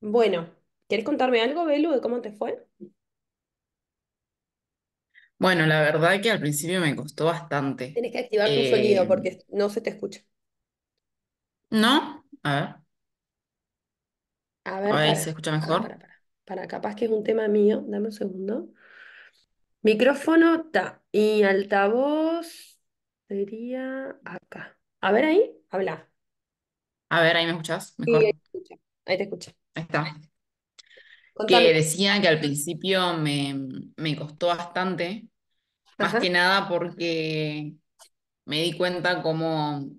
Bueno, ¿quieres contarme algo, Belu, de cómo te fue? Bueno, la verdad que al principio me costó bastante. Tienes que activar tu eh, sonido porque no se te escucha. ¿No? A ver. A ver, se escucha mejor. Ah, para, para, para, capaz que es un tema mío. Dame un segundo. Micrófono está. Y altavoz sería acá. A ver ahí, habla. A ver, ahí me escuchás mejor. Sí, ahí te escucho. Ahí está. Que decía que al principio me, me costó bastante, más que nada porque me di cuenta cómo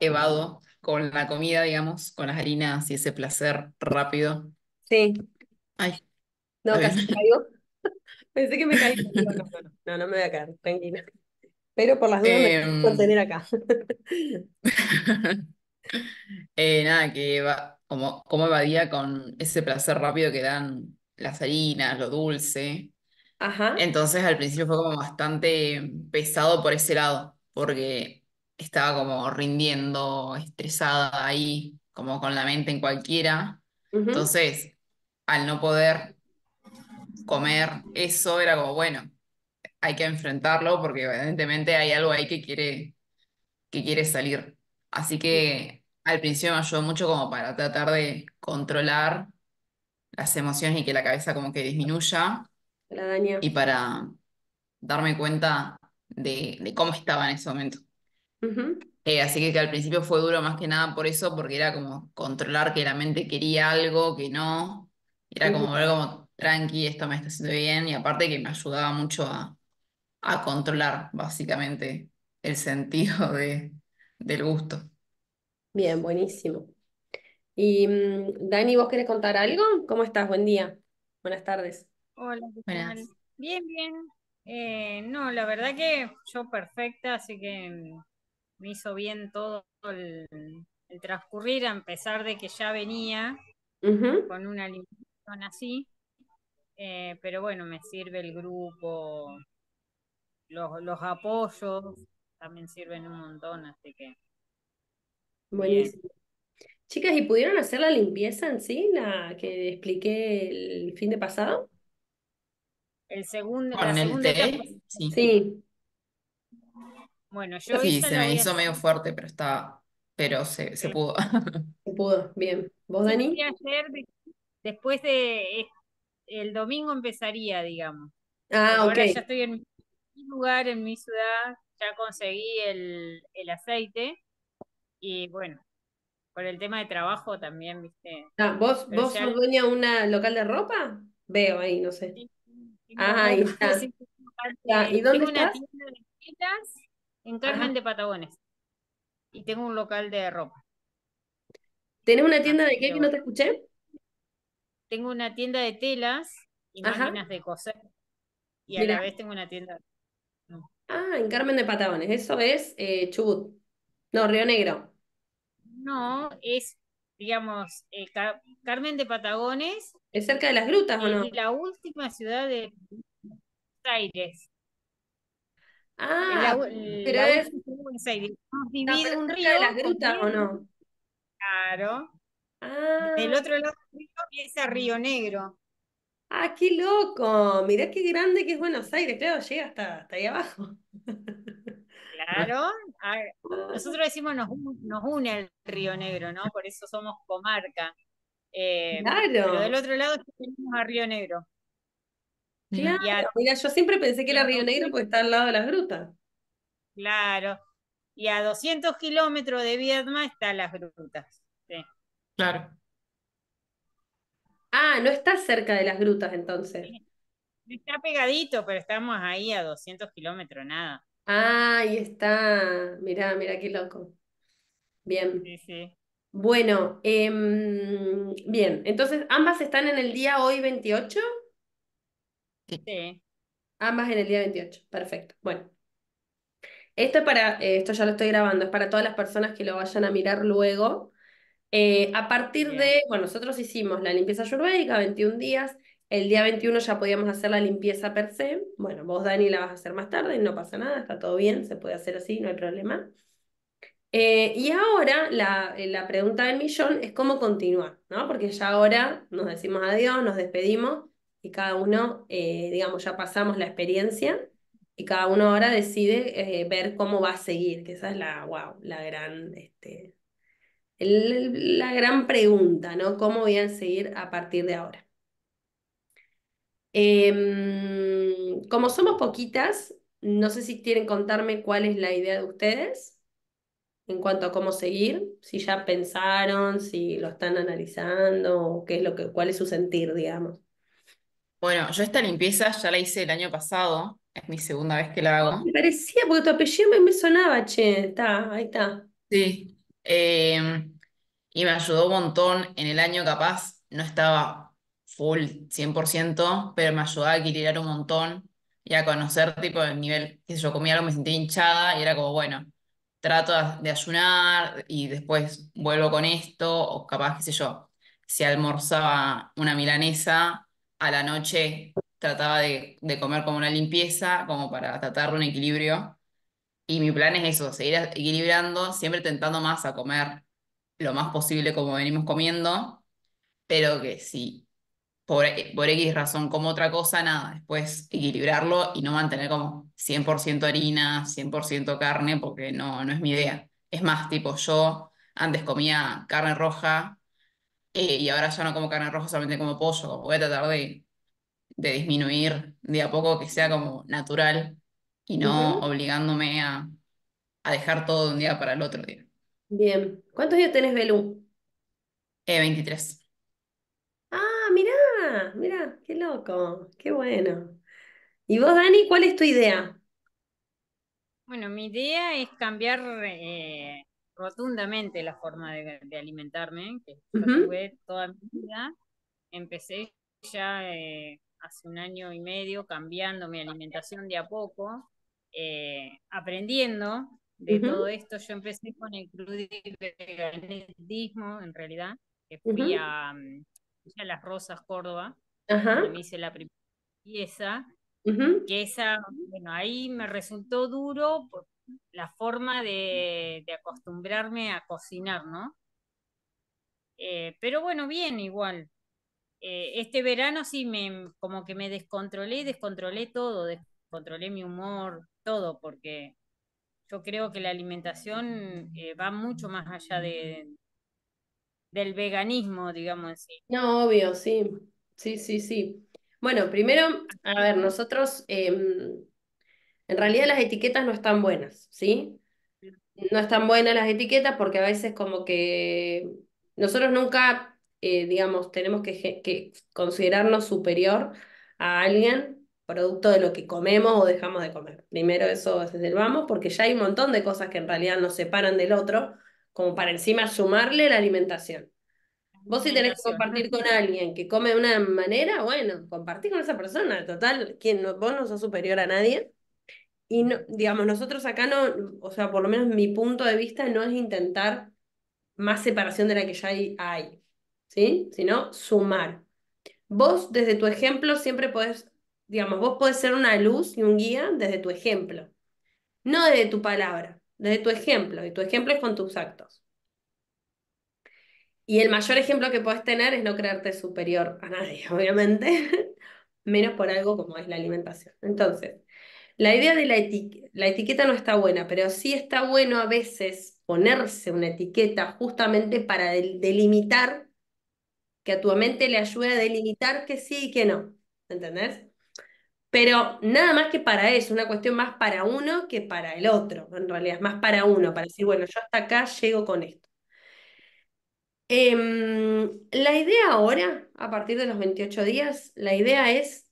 evado con la comida, digamos, con las harinas y ese placer rápido. Sí. Ay. No, casi caigo. Pensé que me caí. No, no, no, me voy a caer, tranquila. Pero por las dudas por me em. acá. Eh, nada, que va, como, como evadía con ese placer rápido que dan las harinas, lo dulce. Entonces al principio fue como bastante pesado por ese lado, porque estaba como rindiendo, estresada ahí, como con la mente en cualquiera. Entonces, al no poder comer eso, era como, bueno, hay que enfrentarlo porque evidentemente hay algo ahí que quiere, que quiere salir. Así que al principio me ayudó mucho como para tratar de controlar las emociones y que la cabeza como que disminuya. La Y para darme cuenta de, cómo estaba en ese momento. Eh, así que, al principio fue duro más que nada por eso, porque era como controlar que la mente quería algo, que no. Era como ver como tranqui, esto me está haciendo bien. Y aparte que me ayudaba mucho a controlar básicamente el sentido de, del gusto. Bien, buenísimo. Y mm, Dani, ¿vos querés contar algo? ¿Cómo estás? Buen día. Buenas tardes. Hola, Bien, bien. Eh, no, la verdad que yo perfecta, así que mm, me hizo bien todo el, transcurrir, a pesar de que ya venía con una limitación así. Eh, pero bueno, me sirve el grupo, los, los apoyos, también sirven un montón, así que. Buenísimo. Chicas, ¿y pudieron hacer la limpieza en sí, la que expliqué el fin de pasado? El segundo. Con el té, sí. Bueno, yo. Sí, se me hizo medio fuerte, pero está Pero se, se pudo. Se pudo, bien. ¿Vos, Dani? Ayer, después de. El domingo empezaría, digamos. Ah, ok. Ahora ya estoy en lugar, en mi ciudad, ya conseguí el, el aceite y bueno, por el tema de trabajo también, viste. Ah, ¿Vos, vos sos dueña de una local de ropa? Veo ahí, no sé. Ah, ahí está. Ah, ¿Y dónde tengo una tienda de en Carmen de Patagones y tengo un local de ropa. ¿Tenés una tienda de qué que no te escuché? Tengo una tienda de telas y de coser. Y a la vez tengo una tienda de Ah, en Carmen de Patagones, eso es eh, Chubut. No, Río Negro. No, es, digamos, eh, Carmen de Patagones. ¿Es cerca de las grutas o no? Es la última ciudad de Buenos Aires. Ah, pero es. Buenos un río. de las grutas o no? Claro. Ah. Del otro lado del río empieza Río Negro. ¡Ah, qué loco! Mirá qué grande que es Buenos Aires, claro, llega hasta, hasta ahí abajo. Claro, ah. nosotros decimos nos, nos une el Río Negro, ¿no? Por eso somos comarca. claro. Eh, pero del otro lado tenemos a Río Negro. Claro, mirá, mira, yo siempre pensé que era Río Negro porque está al lado de las grutas. Claro, y a 200 kilómetros de Viedma están las grutas. Sí. Claro. Ah, no está cerca de las grutas entonces. Está pegadito, pero estamos ahí a 200 kilómetros, nada. Ah, ahí está. Mirá, mirá qué loco. Bien. Bueno, em, bien, entonces ambas están en el día hoy 28. Sí. Ambas en el día 28, perfecto. Bueno, esto para, eh, esto ya lo estoy grabando, es para todas las personas que lo vayan a mirar luego. Eh, a partir de, bueno, nosotros hicimos la limpieza ayurvédica 21 días, el día 21 ya podíamos hacer la limpieza per se. Bueno, vos, Dani, la vas a hacer más tarde, no pasa nada, está todo bien, se puede hacer así, no hay problema. Eh, y ahora eh, la, pregunta del millón es cómo continuar, ¿no? Porque ya ahora nos decimos adiós, nos despedimos y cada uno, digamos, ya pasamos la experiencia y cada uno ahora decide ver cómo va a seguir, que esa es la, wow, la gran este, la gran pregunta, ¿no? ¿Cómo voy a seguir a partir de ahora? Em, como somos poquitas, no sé si quieren contarme cuál es la idea de ustedes en cuanto a cómo seguir, si ya pensaron, si lo están analizando, qué es lo que, cuál es su sentir, digamos. Bueno, yo esta limpieza ya la hice el año pasado, es mi segunda vez que la hago. Me parecía, porque tu apellido me sonaba, che, está, ahí está. Sí, eh, y me ayudó un montón. En el año capaz no estaba full 100%, pero me ayudó a equilibrar un montón y a conocer tipo el nivel, que yo comía algo, me sentía hinchada y era como, bueno, trato de ayunar y después vuelvo con esto, o capaz, qué sé yo, si almorzaba una milanesa, a la noche trataba de, de comer como una limpieza, como para tratar un equilibrio y mi plan es eso, seguir equilibrando, siempre tentando más a comer lo más posible como venimos comiendo, pero que si por, X razón como otra cosa, nada, después equilibrarlo y no mantener como 100% harina, 100% carne, porque no, no es mi idea. Es más, tipo, yo antes comía carne roja eh, y ahora ya no como carne roja, solamente como pollo. Voy a tratar de disminuir de a poco que sea como natural y no obligándome a, dejar todo de un día para el otro día. Bien. ¿Cuántos días tenés, Belú? 23. Eh, ah, mirá, mirá, qué loco, qué bueno. ¿Y vos, Dani, cuál es tu idea? Bueno, mi idea es cambiar eh, rotundamente la forma de, alimentarme, que tuve toda mi vida. Empecé ya eh, hace un año y medio cambiando mi alimentación de a poco, eh, aprendiendo de todo esto. Yo empecé con el crudismo, en realidad, que mm, fui a, Las Rosas, Córdoba, me hice la primera pieza, que esa, bueno, ahí me resultó duro por la forma de, acostumbrarme a cocinar, ¿no? Eh, pero bueno, bien, igual. Eh, este verano sí me como que me descontrolé, descontrolé todo, descontrolé mi humor, todo, porque yo creo que la alimentación eh, va mucho más allá de, del veganismo, digamos así. No, obvio, sí, sí, sí, sí. Bueno, primero, a ver, nosotros, em, en realidad las etiquetas no están buenas, ¿sí? No están buenas las etiquetas porque a veces como que nosotros nunca, eh, digamos, tenemos que, que considerarnos superior a alguien producto de lo que comemos o dejamos de comer. Primero eso es el vamos, porque ya hay un montón de cosas que en realidad nos separan del otro, como para encima sumarle la alimentación. Vos si tenés que compartir con alguien que come de una manera, bueno, compartí con esa persona. Total, vos no sos superior a nadie. Y no, digamos, nosotros acá no, o sea, por lo menos mi punto de vista no es intentar más separación de la que ya hay, hay ¿sí? Sino sumar. Vos, desde tu ejemplo, siempre podés Digamos, vos podés ser una luz y un guía desde tu ejemplo, no desde tu palabra, desde tu ejemplo, y tu ejemplo es con tus actos. Y el mayor ejemplo que puedes tener es no creerte superior a nadie, obviamente, menos por algo como es la alimentación. Entonces, la idea de la, eti la, etiqueta no está buena, pero sí está bueno a veces ponerse una etiqueta justamente para delimitar, que a tu mente le ayude a delimitar que sí y que no. ¿Entendés? Pero nada más que para eso, una cuestión más para uno que para el otro, en realidad, más para uno, para decir, bueno, yo hasta acá llego con esto. Em, la idea ahora, a partir de los 28 días, la idea es,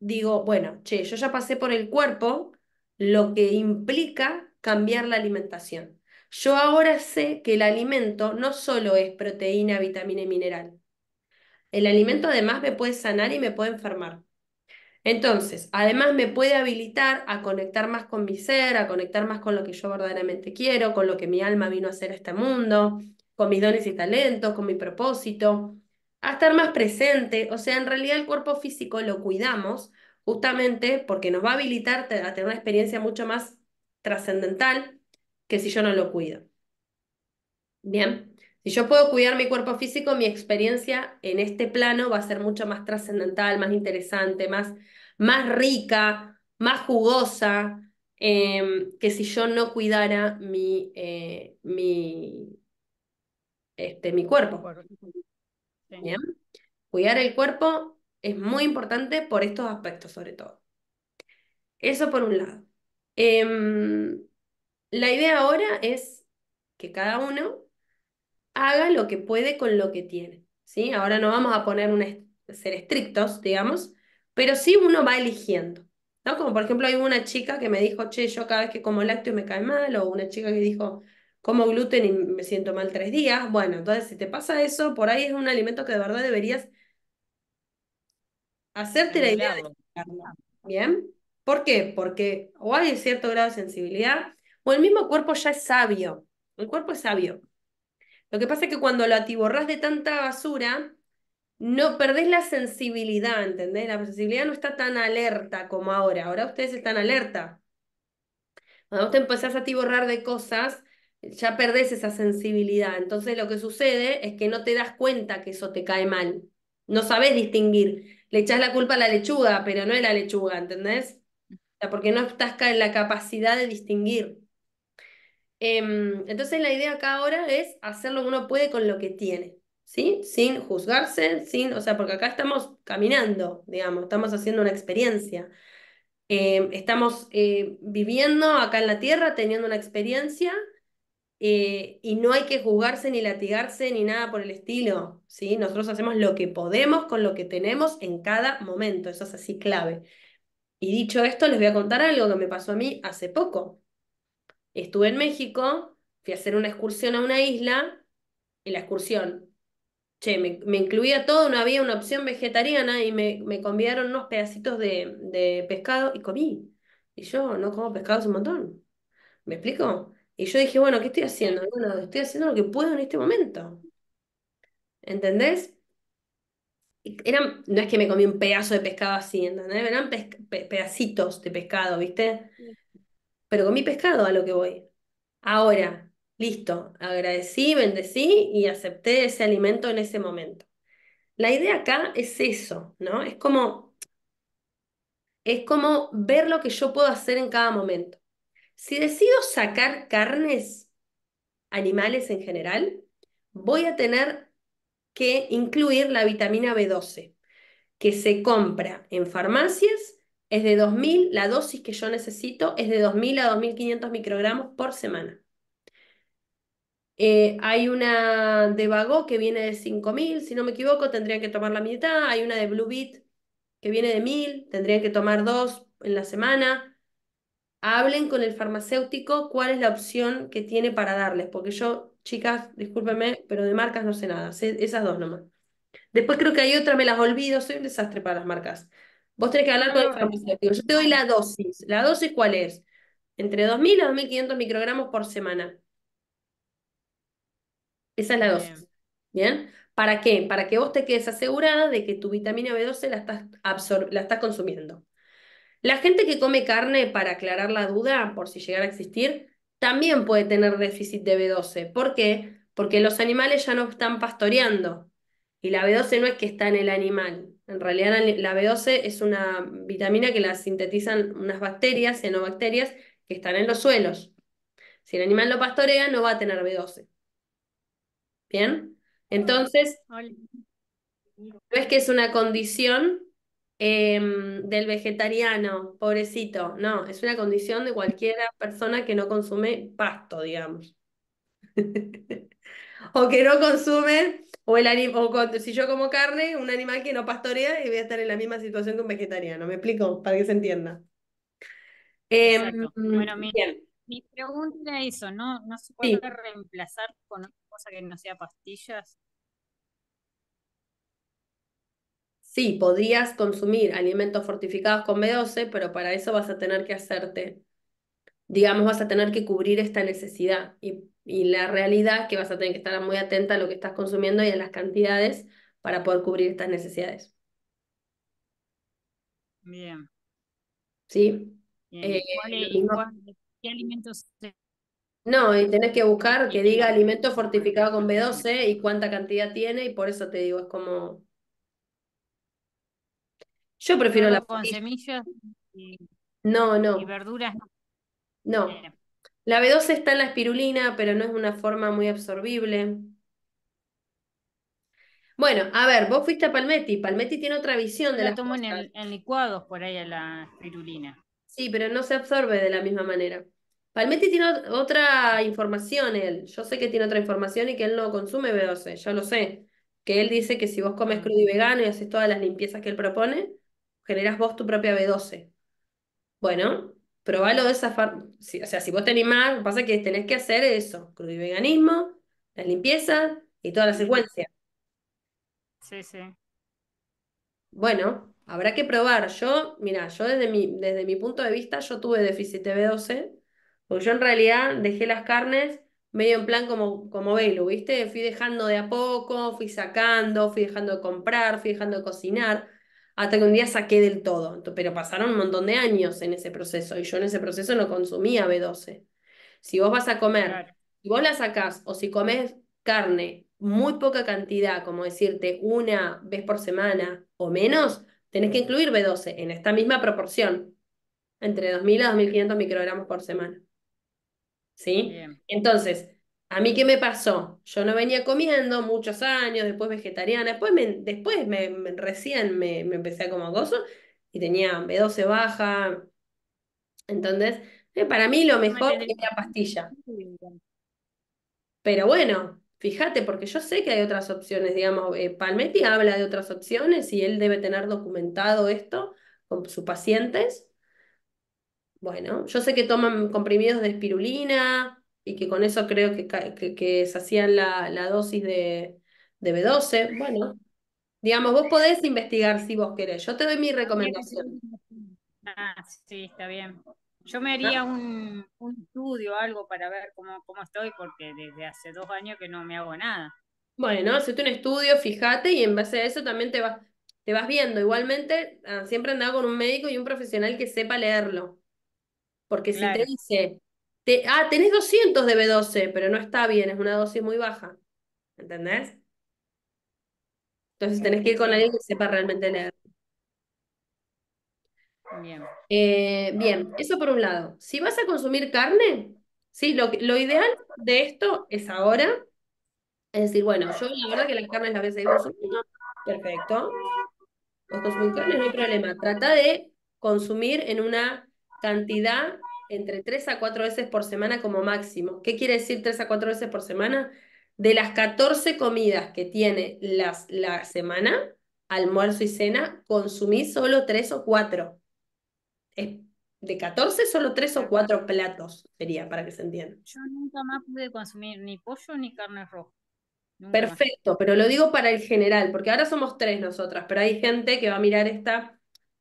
digo, bueno, che, yo ya pasé por el cuerpo, lo que implica cambiar la alimentación. Yo ahora sé que el alimento no solo es proteína, vitamina y mineral. El alimento además me puede sanar y me puede enfermar. Entonces, además me puede habilitar a conectar más con mi ser, a conectar más con lo que yo verdaderamente quiero, con lo que mi alma vino a hacer a este mundo, con mis dones y talentos, con mi propósito, a estar más presente. O sea, en realidad el cuerpo físico lo cuidamos justamente porque nos va a habilitar a tener una experiencia mucho más trascendental que si yo no lo cuido. Bien. Si yo puedo cuidar mi cuerpo físico, mi experiencia en este plano va a ser mucho más trascendental, más interesante, más, más rica, más jugosa, em, que si yo no cuidara mi, eh, mi, este, mi cuerpo. Cuidar el cuerpo es muy importante por estos aspectos sobre todo. Eso por un lado. Em, la idea ahora es que cada uno haga lo que puede con lo que tiene. ¿sí? Ahora no vamos a poner un ser estrictos, digamos, pero sí uno va eligiendo. ¿no? Como por ejemplo hay una chica que me dijo, che, yo cada vez que como lácteo me cae mal, o una chica que dijo, como gluten y me siento mal tres días. Bueno, entonces si te pasa eso, por ahí es un alimento que de verdad deberías hacerte la idea de ¿Bien? ¿Por qué? Porque o hay cierto grado de sensibilidad, o el mismo cuerpo ya es sabio. El cuerpo es sabio. Lo que pasa es que cuando lo atiborrás de tanta basura, no perdés la sensibilidad, ¿entendés? La sensibilidad no está tan alerta como ahora. Ahora ustedes están alerta. Cuando vos te empezás a atiborrar de cosas, ya perdés esa sensibilidad. Entonces lo que sucede es que no te das cuenta que eso te cae mal. No sabés distinguir. Le echás la culpa a la lechuga, pero no es la lechuga, ¿entendés? O sea, porque no estás en la capacidad de distinguir. Em, entonces la idea acá ahora es hacer lo que uno puede con lo que tiene, ¿sí? Sin juzgarse, sin, o sea, porque acá estamos caminando, digamos, estamos haciendo una experiencia. Em, estamos eh, viviendo acá en la Tierra, teniendo una experiencia, eh, y no hay que juzgarse ni latigarse ni nada por el estilo, ¿sí? Nosotros hacemos lo que podemos con lo que tenemos en cada momento, eso es así clave. Y dicho esto, les voy a contar algo que me pasó a mí hace poco. Estuve en México, fui a hacer una excursión a una isla, y la excursión, che, me, incluía todo, no había una opción vegetariana, y me, me convidaron unos pedacitos de, pescado y comí. Y yo no como pescado un montón. ¿Me explico? Y yo dije, bueno, ¿qué estoy haciendo? Bueno, estoy haciendo lo que puedo en este momento. ¿Entendés? Eran, no es que me comí un pedazo de pescado así, ¿entendés? Eran pedacitos de pescado, ¿viste? pero con mi pescado a lo que voy. Ahora, listo, agradecí, bendecí y acepté ese alimento en ese momento. La idea acá es eso, ¿no? Es como, es como ver lo que yo puedo hacer en cada momento. Si decido sacar carnes, animales en general, voy a tener que incluir la vitamina B12, que se compra en farmacias es de 2.000, la dosis que yo necesito es de 2.000 a 2.500 microgramos por semana. Eh, hay una de Vago que viene de 5.000, si no me equivoco, tendría que tomar la mitad. Hay una de Blue Beat que viene de 1.000, tendría que tomar dos en la semana. Hablen con el farmacéutico cuál es la opción que tiene para darles, porque yo, chicas, discúlpenme, pero de marcas no sé nada, esas dos nomás. Después creo que hay otra, me las olvido, soy un desastre para las marcas. Vos tenés que hablar con el farmacéutico. Yo te doy la dosis. ¿La dosis cuál es? Entre 2.000 a 2.500 microgramos por semana. Esa es la dosis. ¿Bien? ¿Para qué? Para que vos te quedes asegurada de que tu vitamina B12 la estás, la estás consumiendo. La gente que come carne, para aclarar la duda, por si llegara a existir, también puede tener déficit de B12. ¿Por qué? Porque los animales ya no están pastoreando. Y la B12 no es que está en el animal, en realidad la B12 es una vitamina que la sintetizan unas bacterias, cianobacterias, que están en los suelos. Si el animal lo pastorea, no va a tener B12. ¿Bien? Entonces, no es que es una condición em, del vegetariano, pobrecito, no, es una condición de cualquier persona que no consume pasto, digamos. o que no consume, o, el o si yo como carne, un animal que no pastorea y voy a estar en la misma situación que un vegetariano. ¿Me explico? Para que se entienda. Em, bueno, mi, mi, pregunta era eso, ¿no? ¿No se puede reemplazar con otra cosa que no sea pastillas? Sí, podrías consumir alimentos fortificados con B12, pero para eso vas a tener que hacerte, digamos, vas a tener que cubrir esta necesidad. Y y la realidad es que vas a tener que estar muy atenta a lo que estás consumiendo y a las cantidades para poder cubrir estas necesidades. Bien. Sí. Eh, ¿Qué alimentos? No, y tenés que buscar que diga alimento fortificado con B12 y cuánta cantidad tiene, y por eso te digo, es como. Yo prefiero la. Con semillas No, no. Y verduras No. La B12 está en la espirulina, pero no es una forma muy absorbible. Bueno, a ver, vos fuiste a Palmetti. Palmetti tiene otra visión de la. tomo en, en, licuados por ahí a la espirulina. Sí, pero no se absorbe de la misma manera. Palmetti tiene otra información, él. Yo sé que tiene otra información y que él no consume B12, yo lo sé. Que él dice que si vos comes crudo y ah. vegano y haces todas las limpiezas que él propone, generás vos tu propia B12. Bueno, probalo de esa forma. o sea, si vos te más, lo que pasa es que tenés que hacer eso, crudiveganismo, y veganismo, la limpieza y toda la secuencia. Sí, sí. Bueno, habrá que probar. Yo, mira, yo desde mi, desde mi punto de vista, yo tuve déficit de B12, porque yo en realidad dejé las carnes medio en plan como, como velo, ¿viste? Fui dejando de a poco, fui sacando, fui dejando de comprar, fui dejando de cocinar hasta que un día saqué del todo, pero pasaron un montón de años en ese proceso y yo en ese proceso no consumía B12. Si vos vas a comer, si vos la sacás o si comes carne muy poca cantidad, como decirte una vez por semana o menos, tenés que incluir B12 en esta misma proporción, entre 2.000 a 2.500 microgramos por semana. ¿Sí? Entonces, a mí, ¿qué me pasó? Yo no venía comiendo muchos años, después vegetariana, después, después me, recién me, empecé a comer gozo y tenía B12 baja. Entonces, eh, para mí lo mejor es la pastilla. Pero bueno, fíjate, porque yo sé que hay otras opciones, digamos, eh, Palmetti habla de otras opciones y él debe tener documentado esto con sus pacientes. Bueno, yo sé que toman comprimidos de espirulina, y que con eso creo que, que, se hacían la, dosis de, B12. Bueno, digamos, vos podés investigar si vos querés. Yo te doy mi recomendación. Ah, sí, está bien. Yo me haría un, un, estudio, algo para ver cómo, cómo estoy, porque desde hace dos años que no me hago nada. Bueno, hacete un estudio, fíjate, y en base a eso también te vas, te vas viendo. Igualmente, ah, siempre andaba con un médico y un profesional que sepa leerlo. Porque si te dice, ah, tenés 200 de B12, pero no está bien, es una dosis muy baja. ¿Entendés? Entonces tenés que ir con alguien que sepa realmente leer. Bien. Eh, bien, eso por un lado. Si vas a consumir carne, sí, lo, lo ideal de esto es ahora. Es decir, bueno, yo la verdad que las carnes las voy a seguir consumiendo. Perfecto. Vos consumís carne, no hay problema. Trata de consumir en una cantidad entre 3 a 4 veces por semana como máximo. ¿Qué quiere decir tres a cuatro veces por semana? De las 14 comidas que tiene las, la semana, almuerzo y cena, consumí solo tres o 4. de 14, solo tres o cuatro platos sería, para que se entienda. Yo nunca más pude consumir ni pollo ni carne roja. Perfecto, pero lo digo para el general, porque ahora somos tres nosotras, pero hay gente que va a mirar esta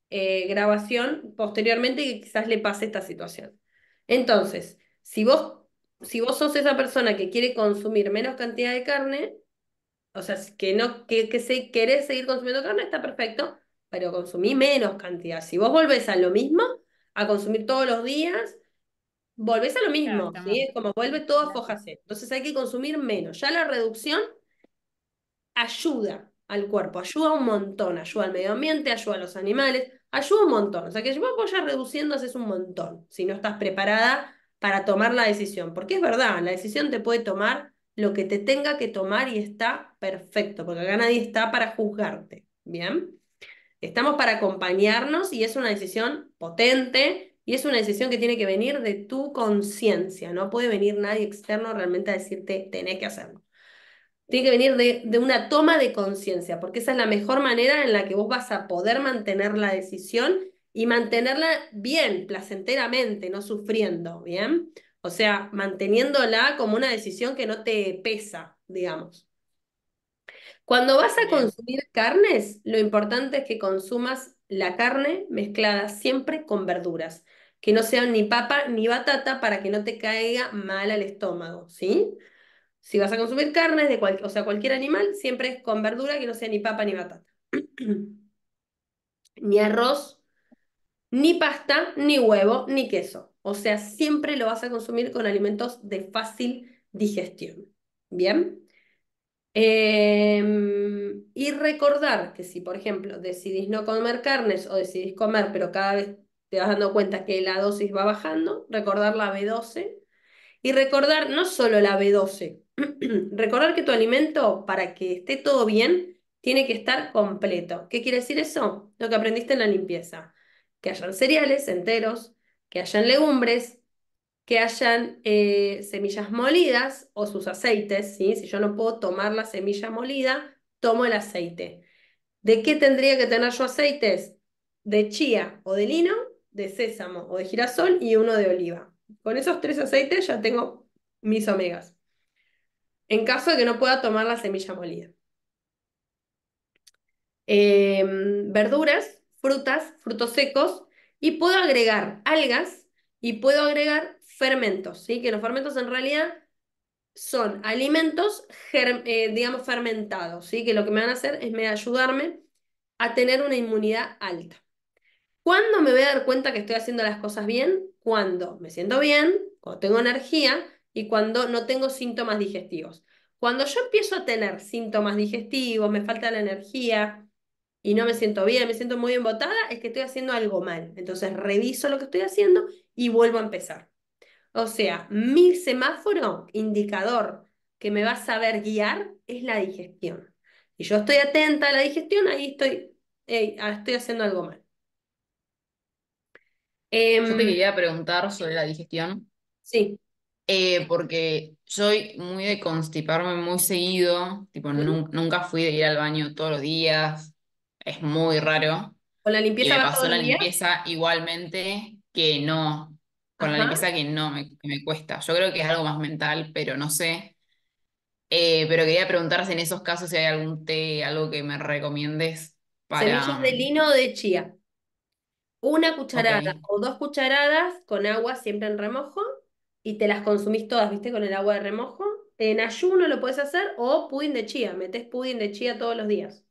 eh, grabación posteriormente que quizás le pase esta situación. Entonces, si vos, si vos sos esa persona que quiere consumir menos cantidad de carne, o sea, que no que, que se, querés seguir consumiendo carne, está perfecto, pero consumí menos cantidad. Si vos volvés a lo mismo, a consumir todos los días, volvés a lo mismo, como vuelve todo a fojacer. Entonces hay que consumir menos. Ya la reducción ayuda al cuerpo, ayuda un montón, ayuda al medio ambiente, ayuda a los animales, ayuda un montón. O sea, que a vayas reduciendo haces un montón si no estás preparada para tomar la decisión. Porque es verdad, la decisión te puede tomar lo que te tenga que tomar y está perfecto, porque acá nadie está para juzgarte. Bien. Estamos para acompañarnos y es una decisión potente y es una decisión que tiene que venir de tu conciencia. No puede venir nadie externo realmente a decirte, tenés que hacerlo tiene que venir de, de una toma de conciencia, porque esa es la mejor manera en la que vos vas a poder mantener la decisión y mantenerla bien, placenteramente, no sufriendo, ¿bien? O sea, manteniéndola como una decisión que no te pesa, digamos. Cuando vas a consumir carnes, lo importante es que consumas la carne mezclada siempre con verduras, que no sean ni papa ni batata para que no te caiga mal al estómago, ¿sí? Si vas a consumir carnes, de o sea, cualquier animal, siempre es con verdura que no sea ni papa ni batata. ni arroz, ni pasta, ni huevo, ni queso. O sea, siempre lo vas a consumir con alimentos de fácil digestión. ¿Bien? Em, y recordar que si, por ejemplo, decidís no comer carnes o decidís comer, pero cada vez te vas dando cuenta que la dosis va bajando, recordar la B12 y recordar no solo la B12, recordar que tu alimento, para que esté todo bien, tiene que estar completo. ¿Qué quiere decir eso? Lo que aprendiste en la limpieza. Que hayan cereales enteros, que hayan legumbres, que hayan eh, semillas molidas o sus aceites. ¿sí? Si yo no puedo tomar la semilla molida, tomo el aceite. ¿De qué tendría que tener yo aceites? De chía o de lino, de sésamo o de girasol y uno de oliva. Con esos tres aceites ya tengo mis omegas en caso de que no pueda tomar la semilla molida. Em, verduras, frutas, frutos secos y puedo agregar algas y puedo agregar fermentos, ¿sí? que los fermentos en realidad son alimentos, eh, digamos, fermentados, ¿sí? que lo que me van a hacer es me ayudarme a tener una inmunidad alta. ¿Cuándo me voy a dar cuenta que estoy haciendo las cosas bien? Cuando me siento bien, cuando tengo energía y cuando no tengo síntomas digestivos. Cuando yo empiezo a tener síntomas digestivos, me falta la energía y no me siento bien, me siento muy embotada, es que estoy haciendo algo mal. Entonces reviso lo que estoy haciendo y vuelvo a empezar. O sea, mi semáforo indicador que me va a saber guiar es la digestión. y yo estoy atenta a la digestión, ahí estoy, ah, estoy haciendo algo mal. yo te em, quería preguntar sobre la digestión. Sí. Eh, porque soy muy de constiparme muy seguido, tipo, nunca fui de ir al baño todos los días, es muy raro. ¿Con la limpieza? me pasó la limpieza igualmente que no, con la limpieza que no me, que me, cuesta. Yo creo que es algo más mental, pero no sé. Eh, pero quería preguntar en esos casos si hay algún té, algo que me recomiendes para... de lino o de chía. Una cucharada o dos cucharadas con agua siempre en remojo y te las consumís todas, ¿viste? Con el agua de remojo. En ayuno lo puedes hacer o pudding de chía, metes pudding de chía todos los días.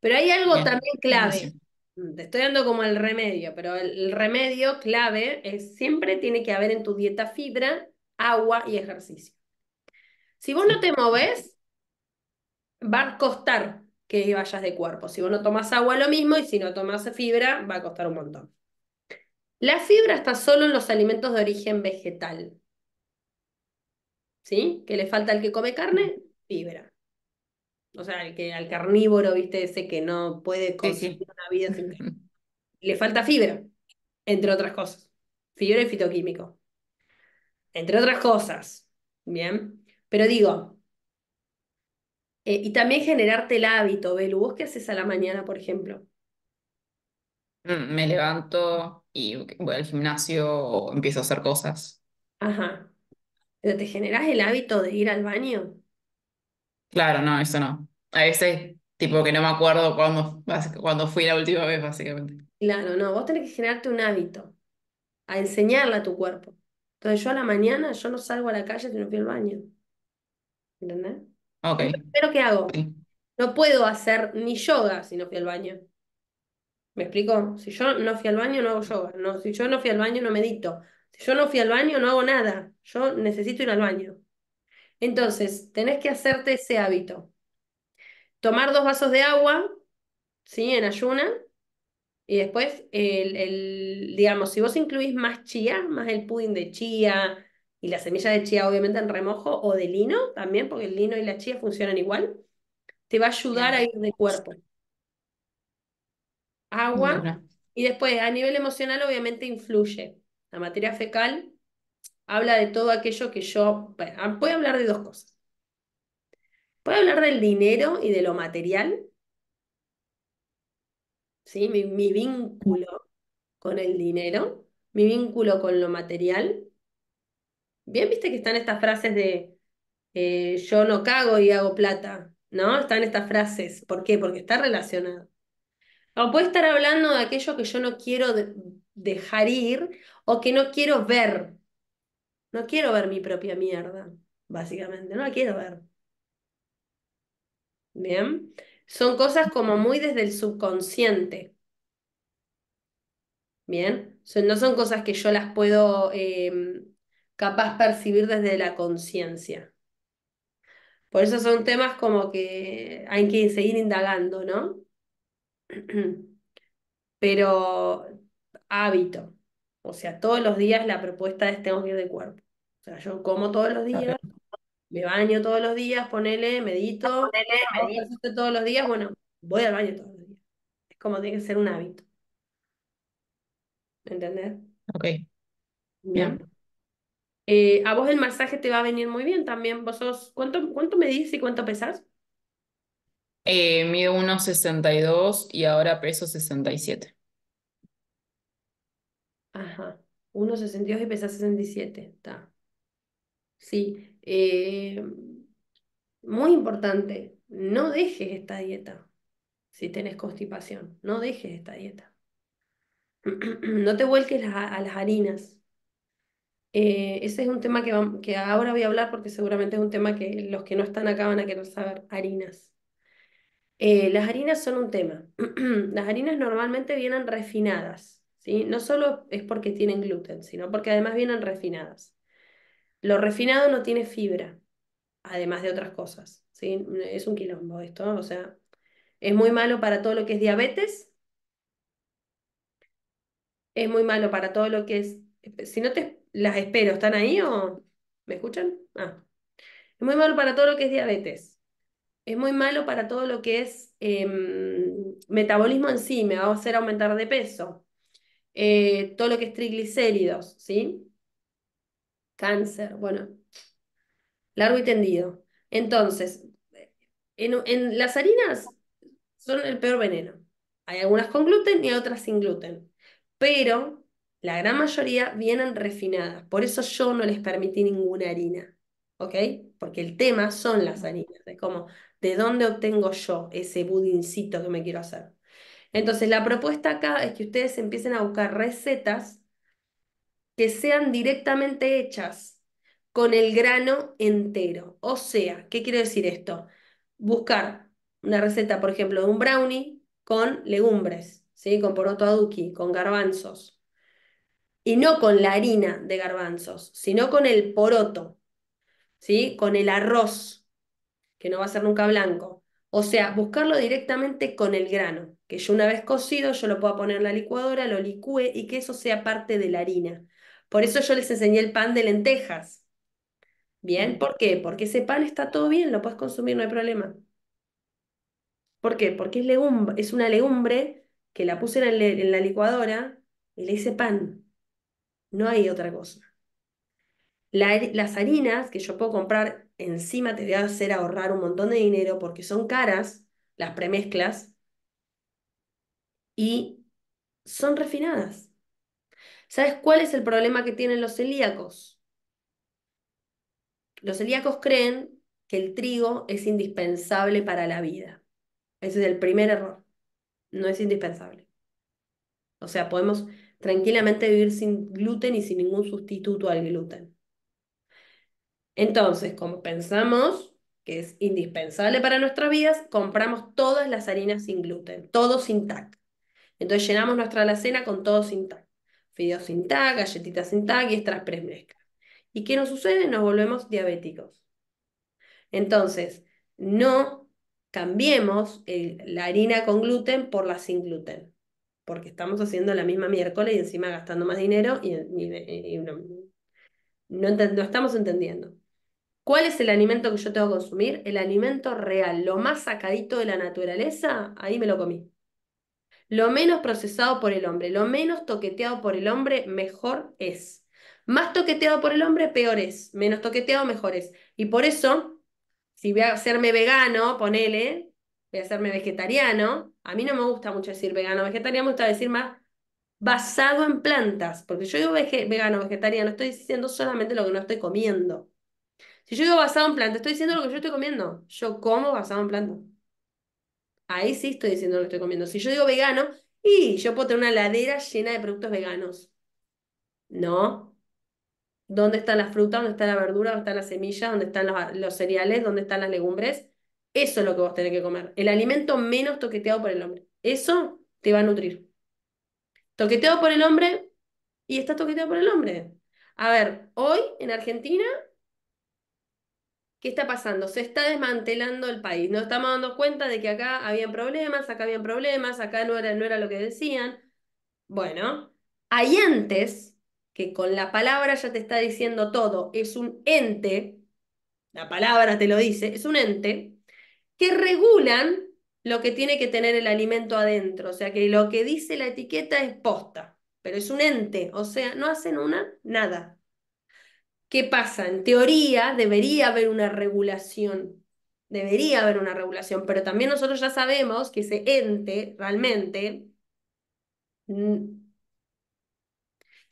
Pero hay algo también clave. Mm, te estoy dando como el remedio, pero el, remedio clave es siempre tiene que haber en tu dieta fibra, agua y ejercicio. Si vos no te moves, va a costar que vayas de cuerpo. Si vos no tomas agua, lo mismo, y si no tomas fibra, va a costar un montón. La fibra está solo en los alimentos de origen vegetal. ¿Sí? Que le falta al que come carne, fibra. O sea, al, que, al carnívoro, viste, ese que no puede conseguir una vida sin Le falta fibra, entre otras cosas. Fibra y fitoquímico. Entre otras cosas. Bien. Pero digo, eh, y también generarte el hábito, Belu. ¿Vos qué haces a la mañana, por ejemplo? Mm, me levanto, y voy al gimnasio o empiezo a hacer cosas. Ajá. ¿Pero te generas el hábito de ir al baño? Claro, no, eso no. A veces, tipo que no me acuerdo cuándo, cuando fui la última vez, básicamente. Claro, no, vos tenés que generarte un hábito, a enseñarle a tu cuerpo. Entonces yo a la mañana, yo no salgo a la calle si no fui al baño. ¿Entendés? Ok. Pero ¿qué hago? No puedo hacer ni yoga si no fui al baño. ¿Me explico? Si yo no fui al baño, no hago yoga. No, si yo no fui al baño, no medito. Si yo no fui al baño, no hago nada. Yo necesito ir al baño. Entonces, tenés que hacerte ese hábito. Tomar dos vasos de agua, ¿sí? En ayuna. Y después, el, digamos, si vos incluís más chía, más el pudding de chía y la semilla de chía, obviamente en remojo o de lino también, porque el lino y la chía funcionan igual, te va a ayudar a ir de cuerpo agua. Y después, a nivel emocional, obviamente influye. La materia fecal habla de todo aquello que yo... Bueno, ah, puede hablar de dos cosas. Puede hablar del dinero y de lo material. ¿Sí? Mi, vínculo con el dinero, mi vínculo con lo material. Bien, viste que están estas frases de eh, yo no cago y hago plata, ¿no? Están estas frases. ¿Por qué? Porque está relacionado. O puede estar hablando de aquello que yo no quiero dejar ir o que no quiero ver. No quiero ver mi propia mierda, básicamente, no la quiero ver. Bien, son cosas como muy desde el subconsciente. Bien, no son cosas que yo las puedo em, capaz percibir desde la conciencia. Por eso son temas como que hay que seguir indagando, ¿no? Pero hábito. O sea, todos los días la propuesta es tengo que ir de cuerpo. O sea, yo como todos los días, me baño todos los días, ponele, medito, ah, todos los días, bueno, voy al baño todos los días. Es como tiene que ser un hábito. entendés? Ok. Bien. Eh, a vos el masaje te va a venir muy bien también. ¿Vos cuánto, cuánto medís y cuánto pesás? Eh, mido 1,62 y ahora peso 67. Ajá, 1,62 y pesa 67, está. Sí, eh, muy importante, no dejes esta dieta si tenés constipación, no dejes esta dieta. no te vuelques a, las harinas. Eh, ese es un tema que, que ahora voy a hablar porque seguramente es un tema que los que no están acá van a querer saber, harinas. Eh, las harinas son un tema. las harinas normalmente vienen refinadas, ¿sí? No solo es porque tienen gluten, sino porque además vienen refinadas. Lo refinado no tiene fibra, además de otras cosas, ¿sí? Es un quilombo esto, o sea, es muy malo para todo lo que es diabetes, es muy malo para todo lo que es... Si no te... Las espero, ¿están ahí o me escuchan? Ah. Es muy malo para todo lo que es diabetes es muy malo para todo lo que es em, metabolismo en sí, me va a hacer aumentar de peso, eh, todo lo que es triglicéridos, ¿sí? Cáncer, bueno, largo y tendido. Entonces, en, en las harinas son el peor veneno. Hay algunas con gluten y otras sin gluten, pero la gran mayoría vienen refinadas, por eso yo no les permití ninguna harina. ¿ok? Porque el tema son las harinas, de cómo ¿De dónde obtengo yo ese budincito que me quiero hacer? Entonces, la propuesta acá es que ustedes empiecen a buscar recetas que sean directamente hechas con el grano entero. O sea, ¿qué quiere decir esto? Buscar una receta, por ejemplo, de un brownie con legumbres, ¿sí? con poroto aduki, con garbanzos. Y no con la harina de garbanzos, sino con el poroto, ¿sí? con el arroz, que no va a ser nunca blanco. O sea, buscarlo directamente con el grano, que yo una vez cocido, yo lo puedo poner en la licuadora, lo licúe y que eso sea parte de la harina. Por eso yo les enseñé el pan de lentejas. ¿Bien? ¿Por qué? Porque ese pan está todo bien, lo puedes consumir, no hay problema. ¿Por qué? Porque es, es una legumbre que la puse en, la licuadora y le hice pan. No hay otra cosa. las harinas que yo puedo comprar encima te va a hacer ahorrar un montón de dinero porque son caras las premezclas y son refinadas. ¿Sabes cuál es el problema que tienen los celíacos? Los celíacos creen que el trigo es indispensable para la vida. Ese es el primer error. No es indispensable. O sea, podemos tranquilamente vivir sin gluten y sin ningún sustituto al gluten. Entonces, como pensamos que es indispensable para nuestras vidas, compramos todas las harinas sin gluten, todo sin TAC. Entonces llenamos nuestra alacena con todo sin TAC. Fideos sin TAC, galletitas sin TAC y extras mezcla. ¿Y qué nos sucede? Nos volvemos diabéticos. Entonces, no cambiemos la harina con gluten por la sin gluten, porque estamos haciendo la misma miércoles y encima gastando más dinero y, no estamos entendiendo. ¿Cuál es el alimento que yo tengo que consumir? El alimento real, lo más sacadito de la naturaleza, ahí me lo comí. Lo menos procesado por el hombre, lo menos toqueteado por el hombre, mejor es. Más toqueteado por el hombre, peor es. Menos toqueteado, mejor es. Y por eso, si voy a hacerme vegano, ponele, voy a hacerme vegetariano, a mí no me gusta mucho decir vegano, vegetariano me gusta decir más basado en plantas, porque yo digo vegano, vegetariano, estoy diciendo solamente lo que no estoy comiendo. Si yo digo basado en planta, estoy diciendo lo que yo estoy comiendo. Yo como basado en planta. Ahí sí estoy diciendo lo que estoy comiendo. Si yo digo vegano, y yo puedo tener una ladera llena de productos veganos. No. ¿Dónde están las frutas? ¿Dónde está la verdura? ¿Dónde están las semillas? ¿Dónde están los, cereales? ¿Dónde están las legumbres? Eso es lo que vos tenés que comer. El alimento menos toqueteado por el hombre. Eso te va a nutrir. Toqueteado por el hombre y estás toqueteado por el hombre. A ver, hoy en Argentina ¿Qué está pasando? Se está desmantelando el país. No estamos dando cuenta de que acá habían problemas, acá habían problemas, acá no era, no era lo que decían. Bueno, hay entes que con la palabra ya te está diciendo todo. Es un ente, la palabra te lo dice, es un ente que regulan lo que tiene que tener el alimento adentro. O sea que lo que dice la etiqueta es posta, pero es un ente, o sea, no hacen una nada. ¿Qué pasa? En teoría debería haber una regulación, debería haber una regulación, pero también nosotros ya sabemos que ese ente realmente, mm,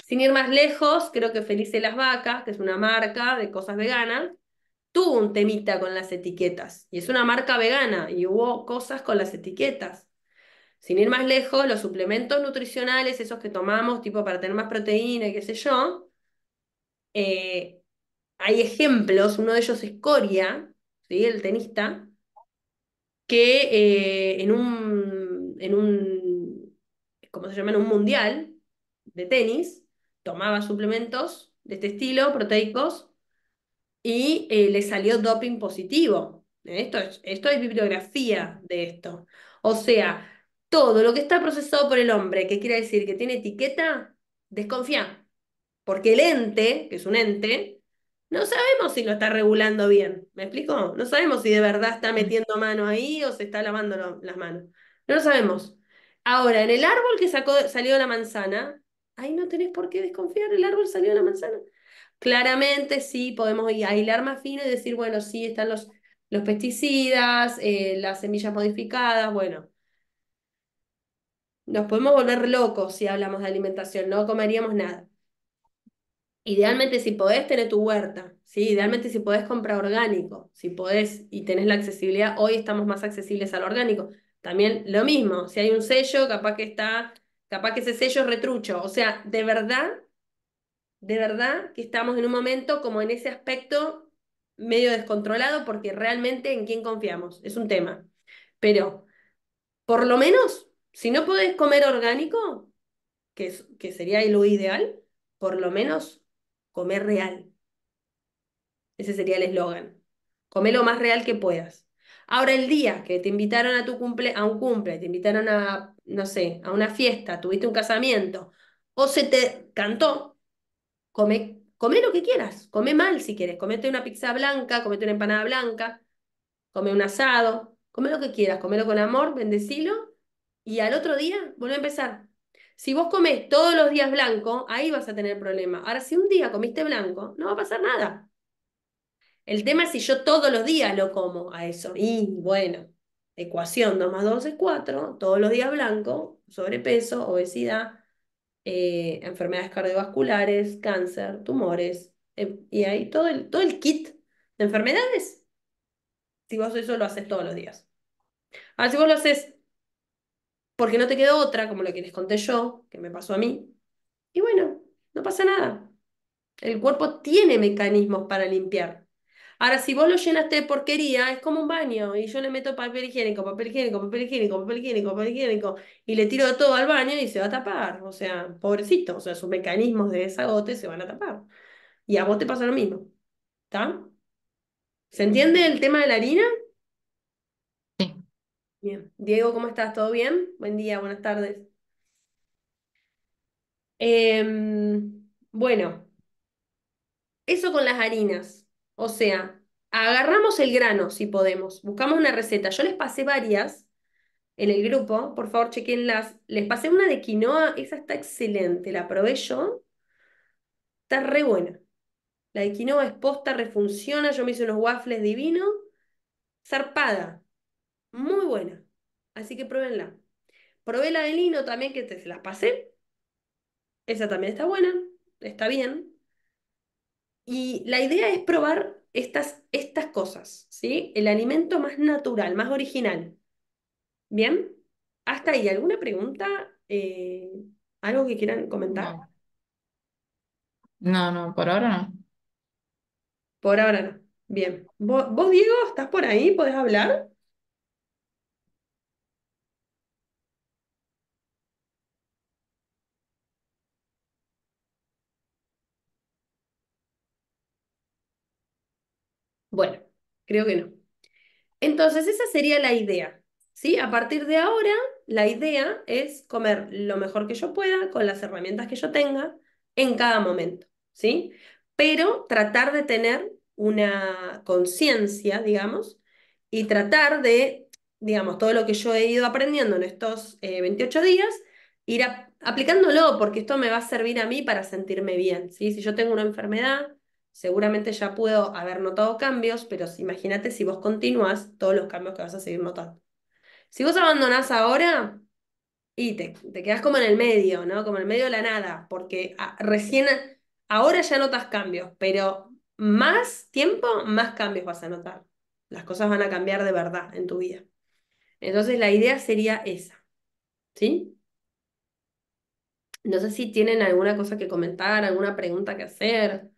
sin ir más lejos, creo que Felice las Vacas, que es una marca de cosas veganas, tuvo un temita con las etiquetas y es una marca vegana y hubo cosas con las etiquetas. Sin ir más lejos, los suplementos nutricionales, esos que tomamos tipo para tener más proteína y qué sé yo, eh, hay ejemplos, uno de ellos es Coria, ¿sí? el tenista, que eh, en un, en un, ¿cómo se llama? un mundial de tenis, tomaba suplementos de este estilo, proteicos, y eh, le salió doping positivo. Esto es, esto es bibliografía de esto. O sea, todo lo que está procesado por el hombre, que quiere decir que tiene etiqueta, desconfía. Porque el ente, que es un ente, no sabemos si lo está regulando bien. ¿Me explico? No sabemos si de verdad está mm. metiendo mano ahí o se está lavando las manos. No lo sabemos. Ahora, en el árbol que sacó, salió la manzana, ahí no tenés por qué desconfiar, el árbol salió la manzana. Claramente sí, podemos aislar más fino y decir, bueno, sí, están los, pesticidas, eh, las semillas modificadas, bueno. Nos podemos volver locos si hablamos de alimentación, no comeríamos nada. Idealmente si podés tener tu huerta, Idealmente si podés comprar orgánico, si podés y tenés la accesibilidad, hoy estamos más accesibles al orgánico. También lo mismo, si hay un sello, capaz que está, capaz que ese sello es retrucho. O sea, de verdad, de verdad que estamos en un momento como en ese aspecto medio descontrolado porque realmente en quién confiamos, es un tema. Pero, por lo menos, si no podés comer orgánico, que, que sería lo ideal, por lo menos comer real. Ese sería el eslogan. Come lo más real que puedas. Ahora, el día que te invitaron a, tu cumple, a un cumple, te invitaron a, no sé, a una fiesta, tuviste un casamiento, o se te cantó, come, lo que quieras, come mal si quieres, comete una pizza blanca, comete una empanada blanca, come un asado, come lo que quieras, comelo con amor, bendecilo, y al otro día vuelve a empezar. Si vos comés todos los días blanco, ahí vas a tener problema. Ahora, si un día comiste blanco, no va a pasar nada. El tema es si yo todos los días lo como a eso. Y bueno, ecuación 2 más 2 es 4, todos los días blanco, sobrepeso, obesidad, eh, enfermedades cardiovasculares, cáncer, tumores, em, y ahí todo el, todo el kit de enfermedades. Si vos eso lo haces todos los días. Ahora, si vos lo haces porque no te quedó otra, como lo que les conté yo, que me pasó a mí. Y bueno, no pasa nada. El cuerpo tiene mecanismos para limpiar. Ahora, si vos lo llenaste de porquería, es como un baño, y yo le meto papel higiénico, papel higiénico, papel higiénico, papel higiénico, papel higiénico, y le tiro todo al baño y se va a tapar. O sea, pobrecito, o sea, sus mecanismos de desagote se van a tapar. Y a vos te pasa lo mismo. ¿Está? ¿Se entiende el tema de la harina? Bien. Diego, ¿cómo estás? ¿Todo bien? Buen día, buenas tardes. Em, bueno, eso con las harinas. O sea, agarramos el grano si podemos, buscamos una receta. Yo les pasé varias en el grupo, por favor, chequenlas. Les pasé una de quinoa, esa está excelente, la probé yo. Está re buena. La de quinoa es posta, refunciona. Yo me hice unos waffles divinos. Zarpada. Muy buena. Así que pruébenla. Probé la de lino también, que te se las pasé. Esa también está buena, está bien. Y la idea es probar estas, estas cosas, ¿sí? El alimento más natural, más original. ¿Bien? Hasta ahí, ¿alguna pregunta? Eh, ¿Algo que quieran comentar? No. no, por ahora no. Por ahora no. Bien. ¿Vos, vos Diego, estás por ahí? ¿Podés hablar? creo que no. Entonces, esa sería la idea. ¿sí? A partir de ahora, la idea es comer lo mejor que yo pueda con las herramientas que yo tenga en cada momento. ¿sí? Pero tratar de tener una conciencia, digamos, y tratar de, digamos, todo lo que yo he ido aprendiendo en estos 28 eh, días, ir aplicándolo, porque esto me va a servir a mí para sentirme bien. ¿sí? Si yo tengo una enfermedad, seguramente ya puedo haber notado cambios, pero imagínate si vos continuás todos los cambios que vas a seguir notando. Si vos abandonás ahora y te, te quedás como en el medio, ¿no? Como en el medio de la nada, porque recién, ahora ya notas cambios, pero más tiempo, más cambios vas a notar. Las cosas van a cambiar de verdad en tu vida. Entonces la idea sería esa, ¿sí? No sé si tienen alguna cosa que comentar, alguna pregunta que hacer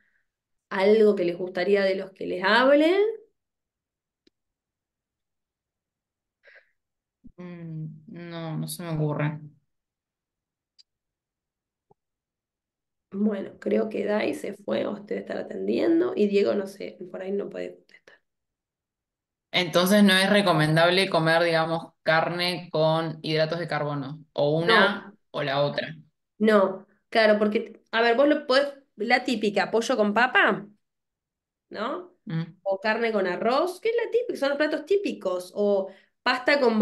algo que les gustaría de los que les hablen? Mm, no, no se me ocurre. Bueno, creo que Dai se fue a usted estar atendiendo y Diego no sé, por ahí no puede contestar. Entonces no es recomendable comer, digamos, carne con hidratos de carbono, o una o la otra. no, claro, porque, a ver, vos lo podés la típica, pollo con papa, ¿no? Mm. O carne con arroz, que es la típica, son los platos típicos. O pasta con,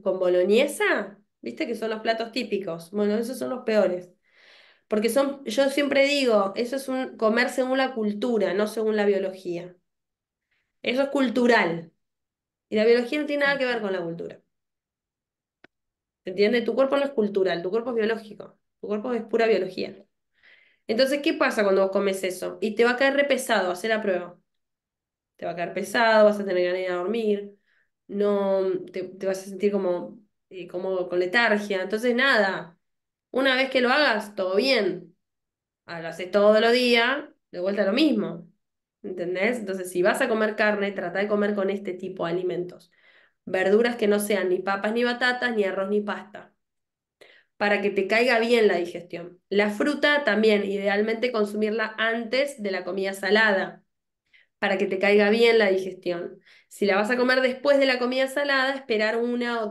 con boloñesa, viste que son los platos típicos. Bueno, esos son los peores. Porque son, yo siempre digo, eso es un comer según la cultura, no según la biología. Eso es cultural. Y la biología no tiene nada que ver con la cultura. ¿Se entiende? Tu cuerpo no es cultural, tu cuerpo es biológico. Tu cuerpo es pura biología. Entonces, ¿qué pasa cuando vos comes eso? Y te va a caer repesado, hacer la prueba. Te va a caer pesado, vas a tener ganas de a dormir, no, te, vas a sentir como, eh, como con letargia. Entonces, nada, una vez que lo hagas, todo bien. Ah, lo haces todos los días, de vuelta lo mismo. ¿Entendés? Entonces, si vas a comer carne, trata de comer con este tipo de alimentos. Verduras que no sean ni papas ni batatas, ni arroz ni pasta para que te caiga bien la digestión. La fruta también, idealmente consumirla antes de la comida salada, para que te caiga bien la digestión. Si la vas a comer después de la comida salada, esperar, una,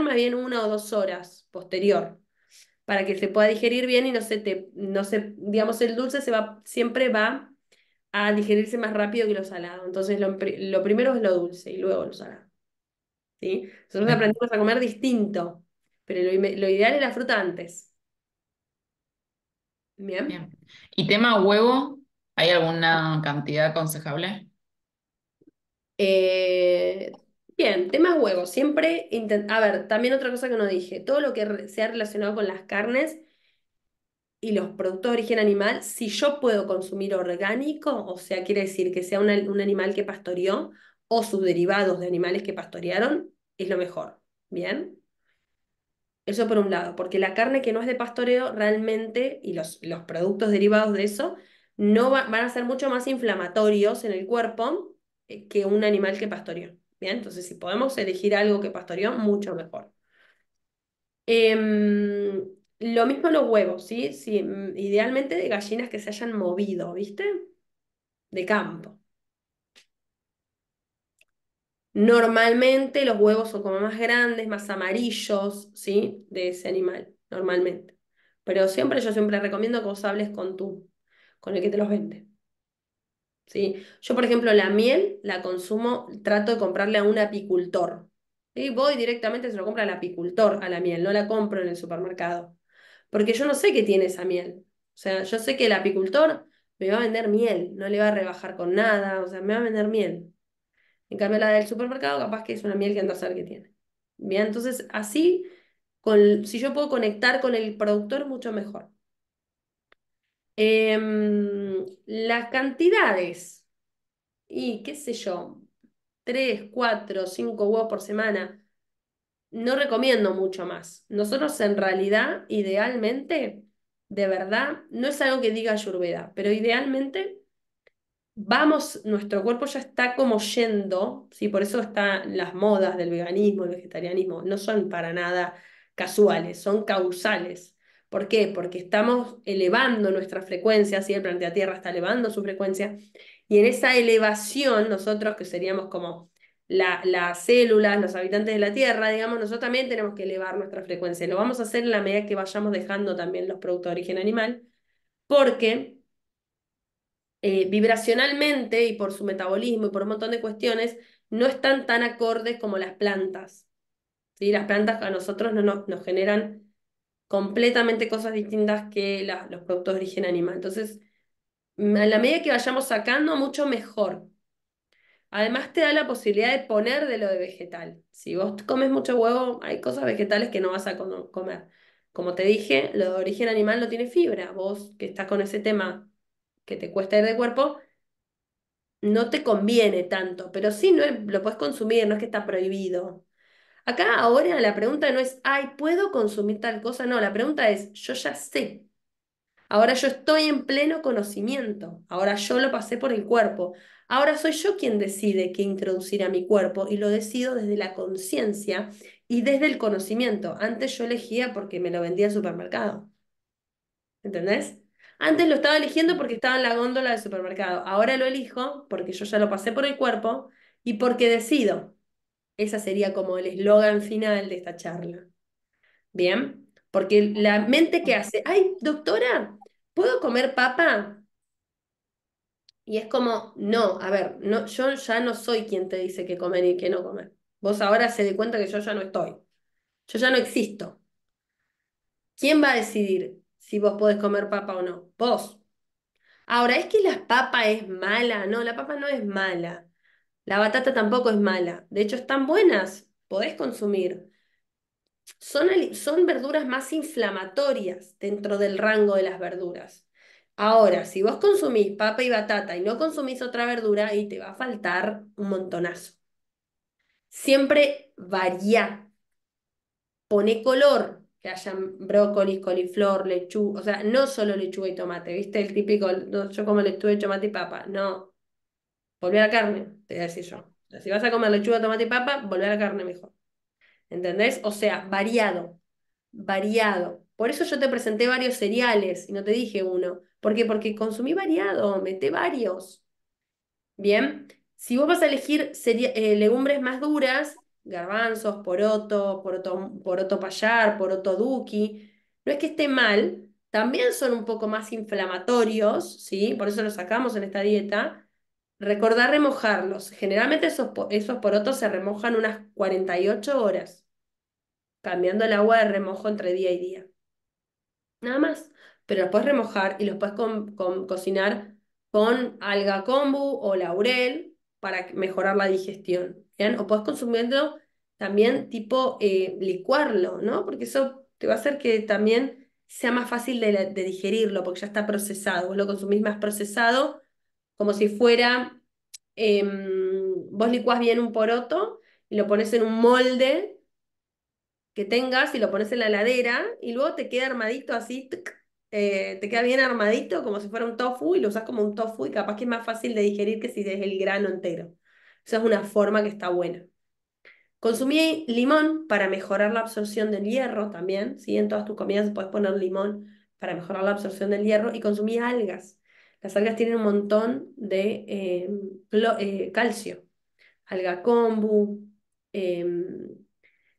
más bien una o dos horas posterior, para que se pueda digerir bien y no se te, no digamos, el dulce se va, siempre va a digerirse más rápido que lo salado. Entonces, lo, primero es lo dulce y luego lo salado. ¿Sí? Nosotros aprendemos a comer distinto pero lo, ideal es la fruta antes. Bien. ¿Y tema huevo? ¿Hay alguna cantidad aconsejable? Eh, bien, tema huevos. Siempre, a ver, también otra cosa que no dije, todo lo que sea relacionado con las carnes y los productos de origen animal, si yo puedo consumir orgánico, o sea, quiere decir que sea un animal que pastoreó o sus derivados de animales que pastorearon, es lo mejor. Bien. Eso por un lado, porque la carne que no es de pastoreo realmente y los, los productos derivados de eso no van a ser mucho más inflamatorios en el cuerpo eh, que un animal que pastoreó. Bien, entonces si podemos elegir algo que pastoreó, mucho mejor. Em, lo mismo los huevos, ¿sí? ¿sí? Mm, idealmente de gallinas que se hayan movido, ¿viste? De campo. Normalmente los huevos son como más grandes, más amarillos, ¿sí? De ese animal, normalmente. Pero siempre, yo siempre recomiendo que vos hables con tú, con el que te los vende. ¿Sí? Yo, por ejemplo, la miel la consumo, trato de comprarle a un apicultor. Y voy directamente, se lo compra al apicultor, a la miel, no la compro en el supermercado. Porque yo no sé qué tiene esa miel. O sea, yo sé que el apicultor me va a vender miel, no le va a rebajar con nada, o sea, me va a vender miel. En cambio, la del supermercado capaz que es una miel que anda a saber que tiene. Bien, entonces así, si yo puedo conectar con el productor, mucho mejor. Em, las cantidades, y qué sé yo, 3, 4, 5 huevos por semana, no recomiendo mucho más. Nosotros en realidad, idealmente, de verdad, no es algo que diga Yurveda, pero idealmente vamos, nuestro cuerpo ya está como yendo, ¿sí? por eso están las modas del veganismo, el vegetarianismo, no son para nada casuales, son causales. ¿Por qué? Porque estamos elevando nuestra frecuencia, el planeta Tierra está elevando su frecuencia, y en esa elevación nosotros que seríamos como las células, los habitantes de la Tierra, digamos, nosotros también tenemos que elevar nuestra frecuencia. Lo vamos a hacer en la medida que vayamos dejando también los productos de origen animal, porque eh, vibracionalmente y por su metabolismo y por un montón de cuestiones, no están tan acordes como las plantas. Las plantas a nosotros no nos, generan completamente cosas distintas que los productos de origen animal. Entonces, mm, a la medida que vayamos sacando, mucho mejor. Además, te da la posibilidad de poner de lo de vegetal. Si vos comes mucho huevo, hay cosas vegetales que no vas a comer. Como te dije, lo de origen animal no tiene fibra. Vos que estás con ese tema que te cuesta ir de cuerpo, no te conviene tanto, pero sí no, lo puedes consumir, no es que está prohibido. Acá ahora la pregunta no es, ay, ¿puedo consumir tal cosa? No, la pregunta es, yo ya sé. Ahora yo estoy en pleno conocimiento. Ahora yo lo pasé por el cuerpo. Ahora soy yo quien decide qué introducir a mi cuerpo y lo decido desde la conciencia y desde el conocimiento. Antes yo elegía porque me lo vendía el supermercado. ¿Entendés? Antes lo estaba eligiendo porque estaba en la góndola del supermercado. Ahora lo elijo porque yo ya lo pasé por el cuerpo y porque decido. Esa sería como el eslogan final de esta charla. Bien, porque la mente que hace, ay, doctora, ¿puedo comer papa? Y es como, no, a ver, no, yo ya no soy quien te dice que comer y que no comer. Vos ahora se de cuenta que yo ya no estoy. Yo ya no existo. ¿Quién va a decidir si vos podés comer papa o no. Vos. Ahora, ¿es que la papa es mala? No, la papa no es mala. La batata tampoco es mala. De hecho, están buenas. Podés consumir. Son, verduras más inflamatorias dentro del rango de las verduras. Ahora, si vos consumís papa y batata y no consumís otra verdura, ahí te va a faltar un montonazo. Siempre varía. Pone color, que hayan brócolis, coliflor, lechuga, o sea, no solo lechuga y tomate, ¿viste? El típico, yo como lechuga, tomate y papa, no. Volver a la carne, te voy a decir yo. Si vas a comer lechuga, tomate y papa, volver a la carne mejor. ¿Entendés? O sea, variado, variado. Por eso yo te presenté varios cereales y no te dije uno. ¿Por qué? Porque consumí variado, meté varios. Bien, si vos vas a elegir eh, legumbres más duras, garbanzos, poroto, poroto, poroto payar, poroto duki, no es que esté mal, también son un poco más inflamatorios, ¿sí? Por eso los sacamos en esta dieta. Recordar remojarlos. Generalmente esos, porotos se remojan unas 48 horas, cambiando el agua de remojo entre día y día. Nada más. Pero los puedes remojar y los puedes cocinar con alga kombu o laurel, para mejorar la digestión. O podés consumirlo también tipo eh, licuarlo, ¿no? Porque eso te va a hacer que también sea más fácil de, digerirlo, porque ya está procesado. Vos lo consumís más procesado, como si fuera, em, vos licuás bien un poroto y lo pones en un molde que tengas y lo pones en la heladera y luego te queda armadito así, eh, te queda bien armadito como si fuera un tofu y lo usas como un tofu y capaz que es más fácil de digerir que si des el grano entero. Esa es una forma que está buena. Consumí limón para mejorar la absorción del hierro también. ¿sí? En todas tus comidas puedes poner limón para mejorar la absorción del hierro y consumí algas. Las algas tienen un montón de eh, eh, calcio. Alga kombu, em,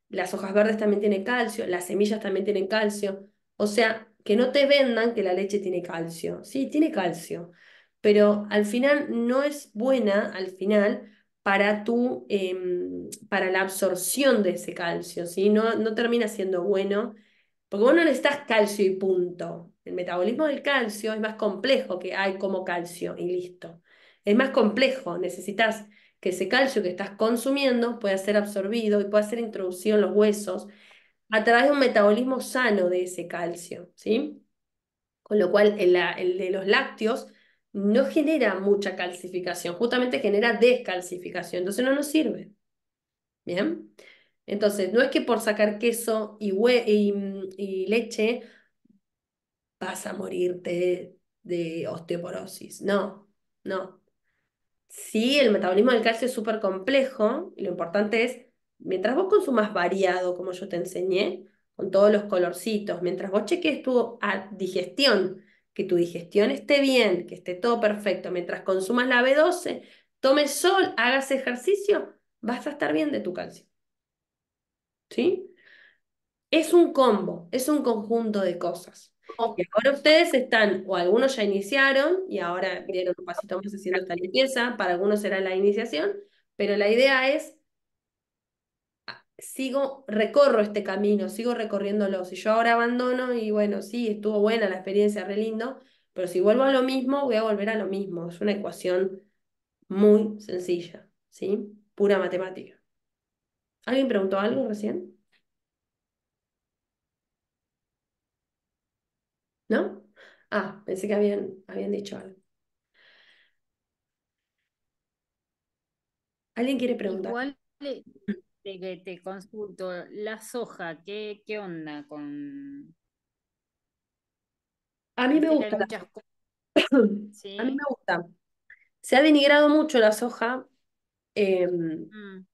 las hojas verdes también tienen calcio, las semillas también tienen calcio. O sea, que no te vendan que la leche tiene calcio. Sí, tiene calcio, pero al final no es buena, al final, para, tu, em, para la absorción de ese calcio, ¿sí? No, no termina siendo bueno, porque vos no necesitas calcio y punto. El metabolismo del calcio es más complejo que hay como calcio y listo. Es más complejo, necesitas que ese calcio que estás consumiendo pueda ser absorbido y pueda ser introducido en los huesos a través de un metabolismo sano de ese calcio, ¿sí? Con lo cual el, de los lácteos no genera mucha calcificación, justamente genera descalcificación, entonces no nos sirve. ¿Bien? Entonces, no es que por sacar queso y, y, leche vas a morirte de, osteoporosis, no, no. Sí, el metabolismo del calcio es súper complejo y lo importante es mientras vos consumas variado, como yo te enseñé, con todos los colorcitos, mientras vos cheques tu digestión, que tu digestión esté bien, que esté todo perfecto, mientras consumas la B12, tomes sol, hagas ejercicio, vas a estar bien de tu calcio. ¿Sí? Es un combo, es un conjunto de cosas. ahora ustedes están, o algunos ya iniciaron y ahora dieron un pasito más haciendo esta limpieza, para algunos será la iniciación, pero la idea es sigo, recorro este camino, sigo recorriéndolo. Si yo ahora abandono y bueno, sí, estuvo buena la experiencia, re lindo, pero si vuelvo a lo mismo, voy a volver a lo mismo. Es una ecuación muy sencilla, ¿sí? Pura matemática. ¿Alguien preguntó algo recién? ¿No? Ah, pensé que habían, habían dicho algo. ¿Alguien quiere preguntar? Eh, mm te, te consulto, la soja, ¿qué, qué onda con...? A mí me gusta. A mí me gusta. Se ha denigrado mucho la soja, em, mm.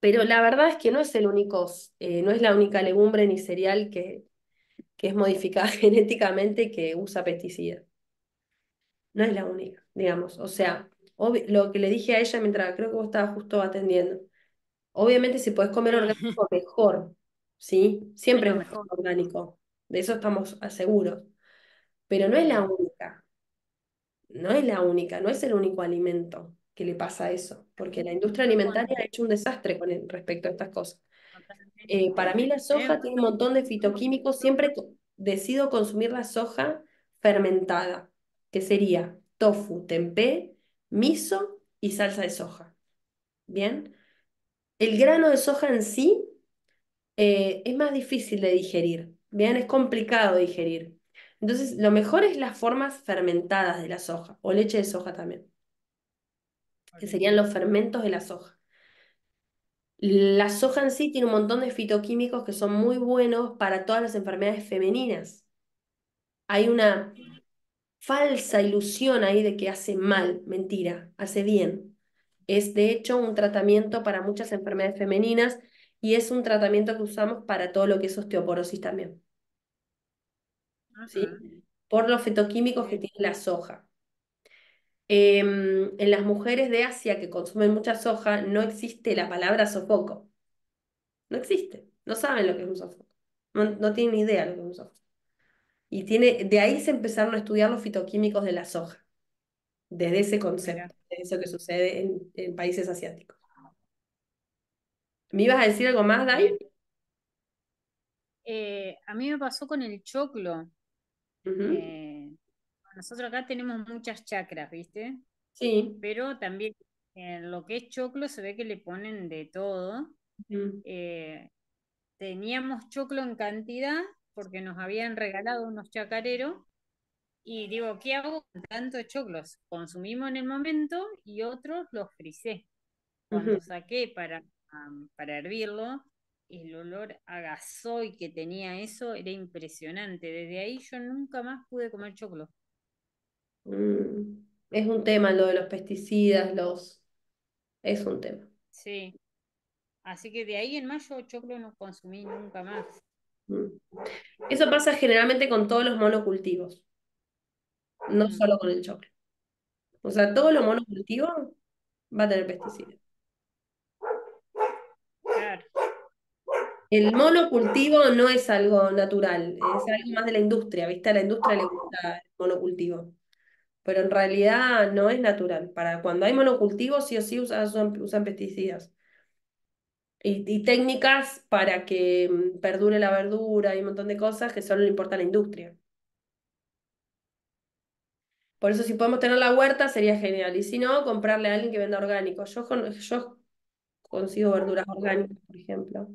pero la verdad es que no es el único, eh, no es la única legumbre ni cereal que, que es modificada genéticamente que usa pesticidas. No es la única, digamos. O sea, lo que le dije a ella mientras creo que vos estabas justo atendiendo. Obviamente si podés comer orgánico mejor, ¿sí? Siempre es mejor orgánico, de eso estamos seguros. Pero no es la única, no es la única, no es el único alimento que le pasa eso, porque la industria alimentaria ha hecho un desastre con respecto a estas cosas. Eh, para mí la soja tiene un montón de fitoquímicos, siempre decido consumir la soja fermentada, que sería tofu, tempeh miso y salsa de soja. ¿Bien? El grano de soja en sí eh, es más difícil de digerir, ¿bien? Es complicado de digerir. Entonces, lo mejor es las formas fermentadas de la soja, o leche de soja también, que serían los fermentos de la soja. La soja en sí tiene un montón de fitoquímicos que son muy buenos para todas las enfermedades femeninas. Hay una falsa ilusión ahí de que hace mal, mentira, hace bien. Es de hecho un tratamiento para muchas enfermedades femeninas y es un tratamiento que usamos para todo lo que es osteoporosis también. ¿Sí? Por los fetoquímicos que tiene la soja. Em, en las mujeres de Asia que consumen mucha soja no existe la palabra sofoco. No existe. No saben lo que es un sofoco. No, no tienen idea lo que es un sofoco. Y tiene, de ahí se empezaron a estudiar los fitoquímicos de la soja, desde ese concepto, desde eso que sucede en, países asiáticos. ¿Me ibas a decir algo más, Dai? Eh, a mí me pasó con el choclo. Eh, nosotros acá tenemos muchas chacras, ¿viste? Sí. Pero también en lo que es choclo se ve que le ponen de todo. Eh, teníamos choclo en cantidad porque nos habían regalado unos chacareros. Y digo, ¿qué hago con tantos choclos? Consumimos en el momento y otros los frisé. Cuando saqué para, para hervirlo, el olor a y que tenía eso era impresionante. Desde ahí yo nunca más pude comer choclo. Mm, es un tema lo de los pesticidas, los... Es un tema. Sí. Así que de ahí en mayo choclo no consumí nunca más. Eso pasa generalmente con todos los monocultivos, no mm. solo con el choclo. O sea, todo los monocultivo va a tener pesticidas. El monocultivo no es algo natural, es algo más de la industria, ¿viste? A la industria le gusta el monocultivo. Pero en realidad no es natural. Para cuando hay monocultivos sí o sí usan pesticidas y, técnicas para que mm, perdure la verdura y un montón de cosas que solo le importa a la industria. Por eso si podemos tener la huerta sería genial. Y si no, comprarle a alguien que venda orgánico. Yo, yo consigo verduras orgánicas, por ejemplo.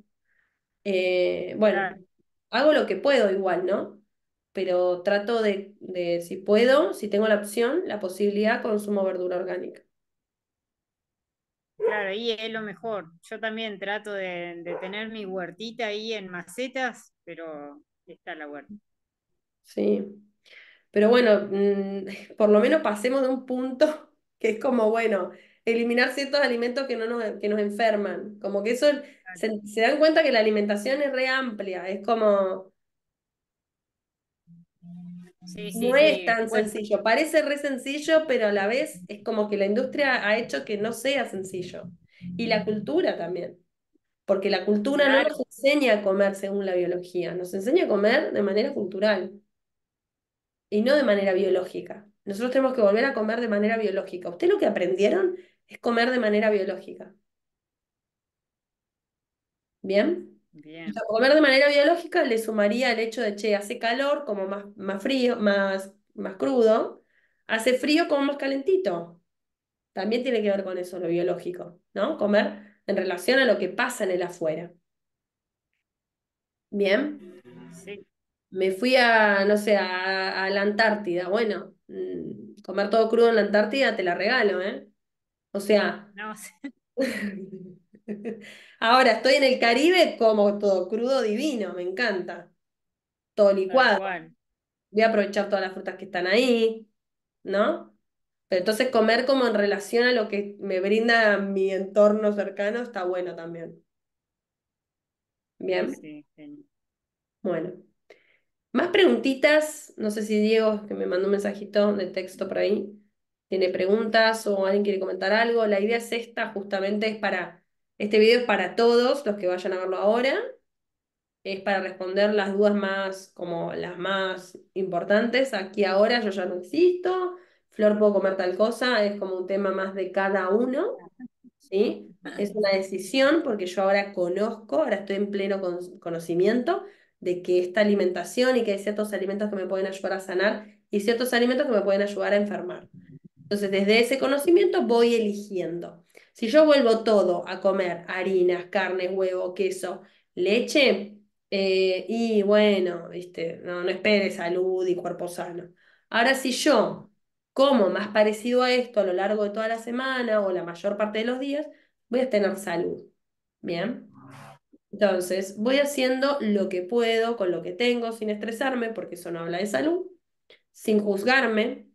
Eh, bueno, hago lo que puedo igual, ¿no? Pero trato de, si puedo, si tengo la opción, la posibilidad, consumo verdura orgánica. Claro, y es lo mejor. Yo también trato de, tener mi huertita ahí en macetas, pero está la huerta. Sí. Pero bueno, mm, por lo menos pasemos de un punto que es como, bueno, eliminar ciertos alimentos que, no nos, enferman. Como que eso, se, se, dan cuenta que la alimentación es re amplia, es como no es tan sencillo. Parece re sencillo, pero a la vez es como que la industria ha hecho que no sea sencillo. Y la cultura también. Porque la cultura no nos enseña a comer según la biología, nos enseña a comer de manera cultural y no de manera biológica. Nosotros tenemos que volver a comer de manera biológica. Usted lo que aprendieron es comer de manera biológica. ¿Bien? Comer de manera biológica le sumaría el hecho de, che, hace calor como más, más frío, más, más crudo, hace frío como más calentito. También tiene que ver con eso, lo biológico, ¿no? Comer en relación a lo que pasa en el afuera. Bien. Me fui a, no sé, a, la Antártida. Bueno, mm, comer todo crudo en la Antártida te la regalo, ¿eh? O sea. No, Ahora estoy en el Caribe como todo crudo divino, me encanta. Todo licuado. Voy a aprovechar todas las frutas que están ahí, ¿no? Pero entonces comer como en relación a lo que me brinda mi entorno cercano está bueno también. Bien. Bueno. Más preguntitas. No sé si Diego, que me mandó un mensajito de texto por ahí, tiene preguntas o alguien quiere comentar algo. La idea es esta, justamente es para este video es para todos los que vayan a verlo ahora. Es para responder las dudas más, como las más importantes. Aquí ahora yo ya no existo. Flor, puedo comer tal cosa. Es como un tema más de cada uno. ¿sí? Es una decisión porque yo ahora conozco, ahora estoy en pleno conocimiento de que esta alimentación y que hay ciertos alimentos que me pueden ayudar a sanar y ciertos alimentos que me pueden ayudar a enfermar. Entonces, desde ese conocimiento voy eligiendo. Si yo vuelvo todo a comer, harinas, carnes, huevo, queso, leche, eh, y bueno, ¿viste? No, no espere salud y cuerpo sano. Ahora, si yo como más parecido a esto a lo largo de toda la semana o la mayor parte de los días, voy a tener salud. Bien. Entonces, voy haciendo lo que puedo con lo que tengo sin estresarme, porque eso no habla de salud, sin juzgarme,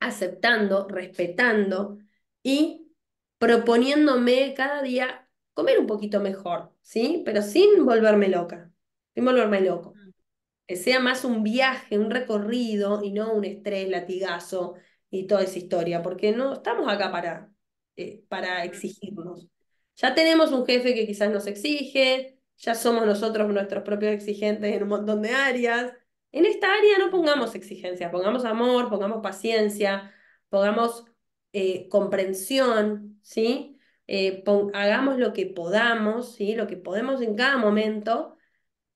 aceptando, respetando y proponiéndome cada día comer un poquito mejor, ¿sí? Pero sin volverme loca, sin volverme loco. Mm. Que sea más un viaje, un recorrido y no un estrés, latigazo y toda esa historia, porque no estamos acá para, eh, para mm. exigirnos. Ya tenemos un jefe que quizás nos exige, ya somos nosotros nuestros propios exigentes en un montón de áreas. En esta área no pongamos exigencias, pongamos amor, pongamos paciencia, pongamos eh, comprensión, ¿sí? Eh, hagamos lo que podamos, ¿sí? Lo que podemos en cada momento,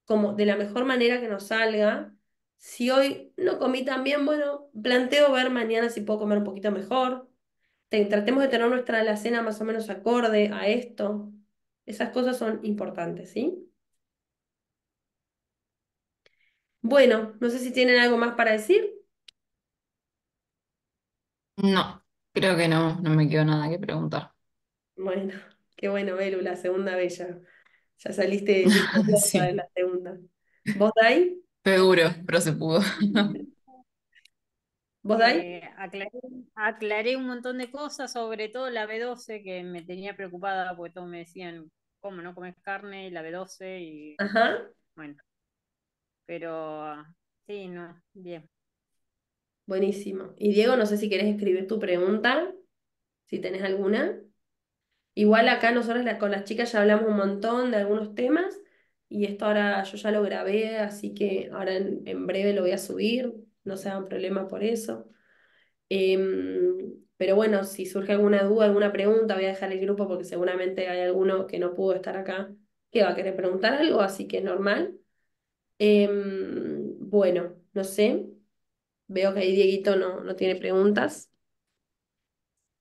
como de la mejor manera que nos salga. Si hoy no comí tan bien, bueno, planteo ver mañana si puedo comer un poquito mejor. tratemos de tener nuestra la cena más o menos acorde a esto. Esas cosas son importantes, ¿sí? Bueno, no sé si tienen algo más para decir. No. Creo que no, no me quedó nada que preguntar. Bueno, qué bueno, Belu, la segunda bella. Ya saliste de la segunda. ¿Vos, Dai? Seguro, pero se pudo. ¿Vos, Dai? Eh, aclaré, un montón de cosas, sobre todo la B12, que me tenía preocupada porque todos me decían, ¿cómo no comes carne? la B12 y bueno, pero ah, sí, no, bien. Buenísimo. Y Diego, no sé si quieres escribir tu pregunta, si tenés alguna. Igual acá nosotros con las chicas ya hablamos un montón de algunos temas y esto ahora yo ya lo grabé, así que ahora en, breve lo voy a subir, no se hagan problema por eso. Em, pero bueno, si surge alguna duda, alguna pregunta, voy a dejar el grupo porque seguramente hay alguno que no pudo estar acá que va a querer preguntar algo, así que normal. Em, bueno, no sé, Veo que ahí Dieguito no, no tiene preguntas.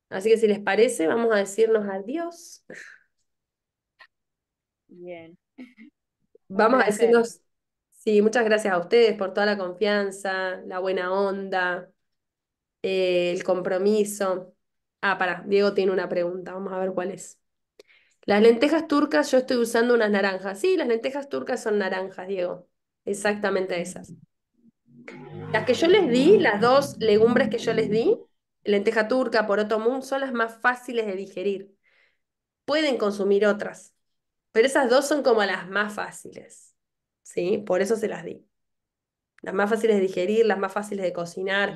Así que si les parece, vamos a decirnos adiós. Bien. Vamos a decirnos, sí, muchas gracias a ustedes por toda la confianza, la buena onda, eh, el compromiso. Ah, para, Diego tiene una pregunta, vamos a ver cuál es. Las lentejas turcas, yo estoy usando unas naranjas. Sí, las lentejas turcas son naranjas, Diego. Exactamente esas. Las que yo les di, las dos legumbres que yo les di, lenteja turca, poroto mundo son las más fáciles de digerir. Pueden consumir otras, pero esas dos son como las más fáciles. ¿Sí? Por eso se las di. Las más fáciles de digerir, las más fáciles de cocinar.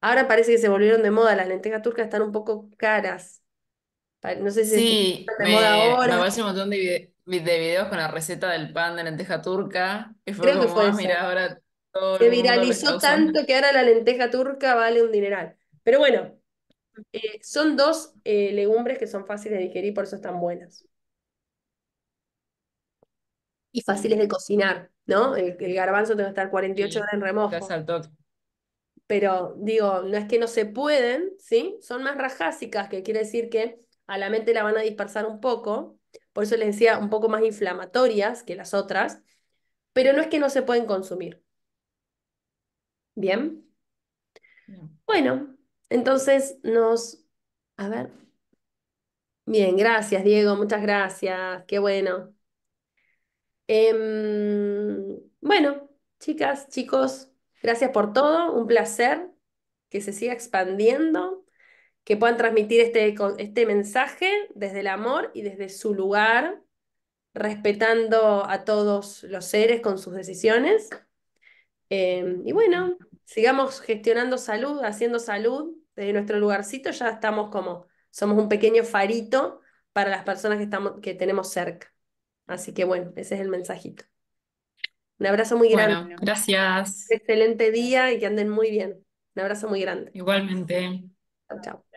Ahora parece que se volvieron de moda, las lentejas turcas están un poco caras. No sé si sí, de moda ahora. Me un montón de, videos con la receta del pan de lenteja turca. Creo que fue ah, ahora se viralizó tanto que ahora la lenteja turca vale un dineral. Pero bueno, eh, son dos eh, legumbres que son fáciles de digerir, por eso están buenas. Y fáciles de cocinar, ¿no? El, garbanzo tiene que estar 48 horas en remojo. Pero digo, no es que no se pueden, ¿sí? Son más rajásicas, que quiere decir que a la mente la van a dispersar un poco, por eso les decía un poco más inflamatorias que las otras, pero no es que no se pueden consumir. Bien. Bueno, entonces nos... A ver. Bien, gracias Diego, muchas gracias, qué bueno. Em, bueno, chicas, chicos, gracias por todo, un placer que se siga expandiendo, que puedan transmitir este, este mensaje desde el amor y desde su lugar, respetando a todos los seres con sus decisiones. Em, y bueno, sigamos gestionando salud, haciendo salud desde nuestro lugarcito, ya estamos como, somos un pequeño farito para las personas que, estamos, que tenemos cerca. Así que bueno, ese es el mensajito. Un abrazo muy grande. gracias. Excelente día y que anden muy bien. Un abrazo muy grande. Igualmente. Chao, chao.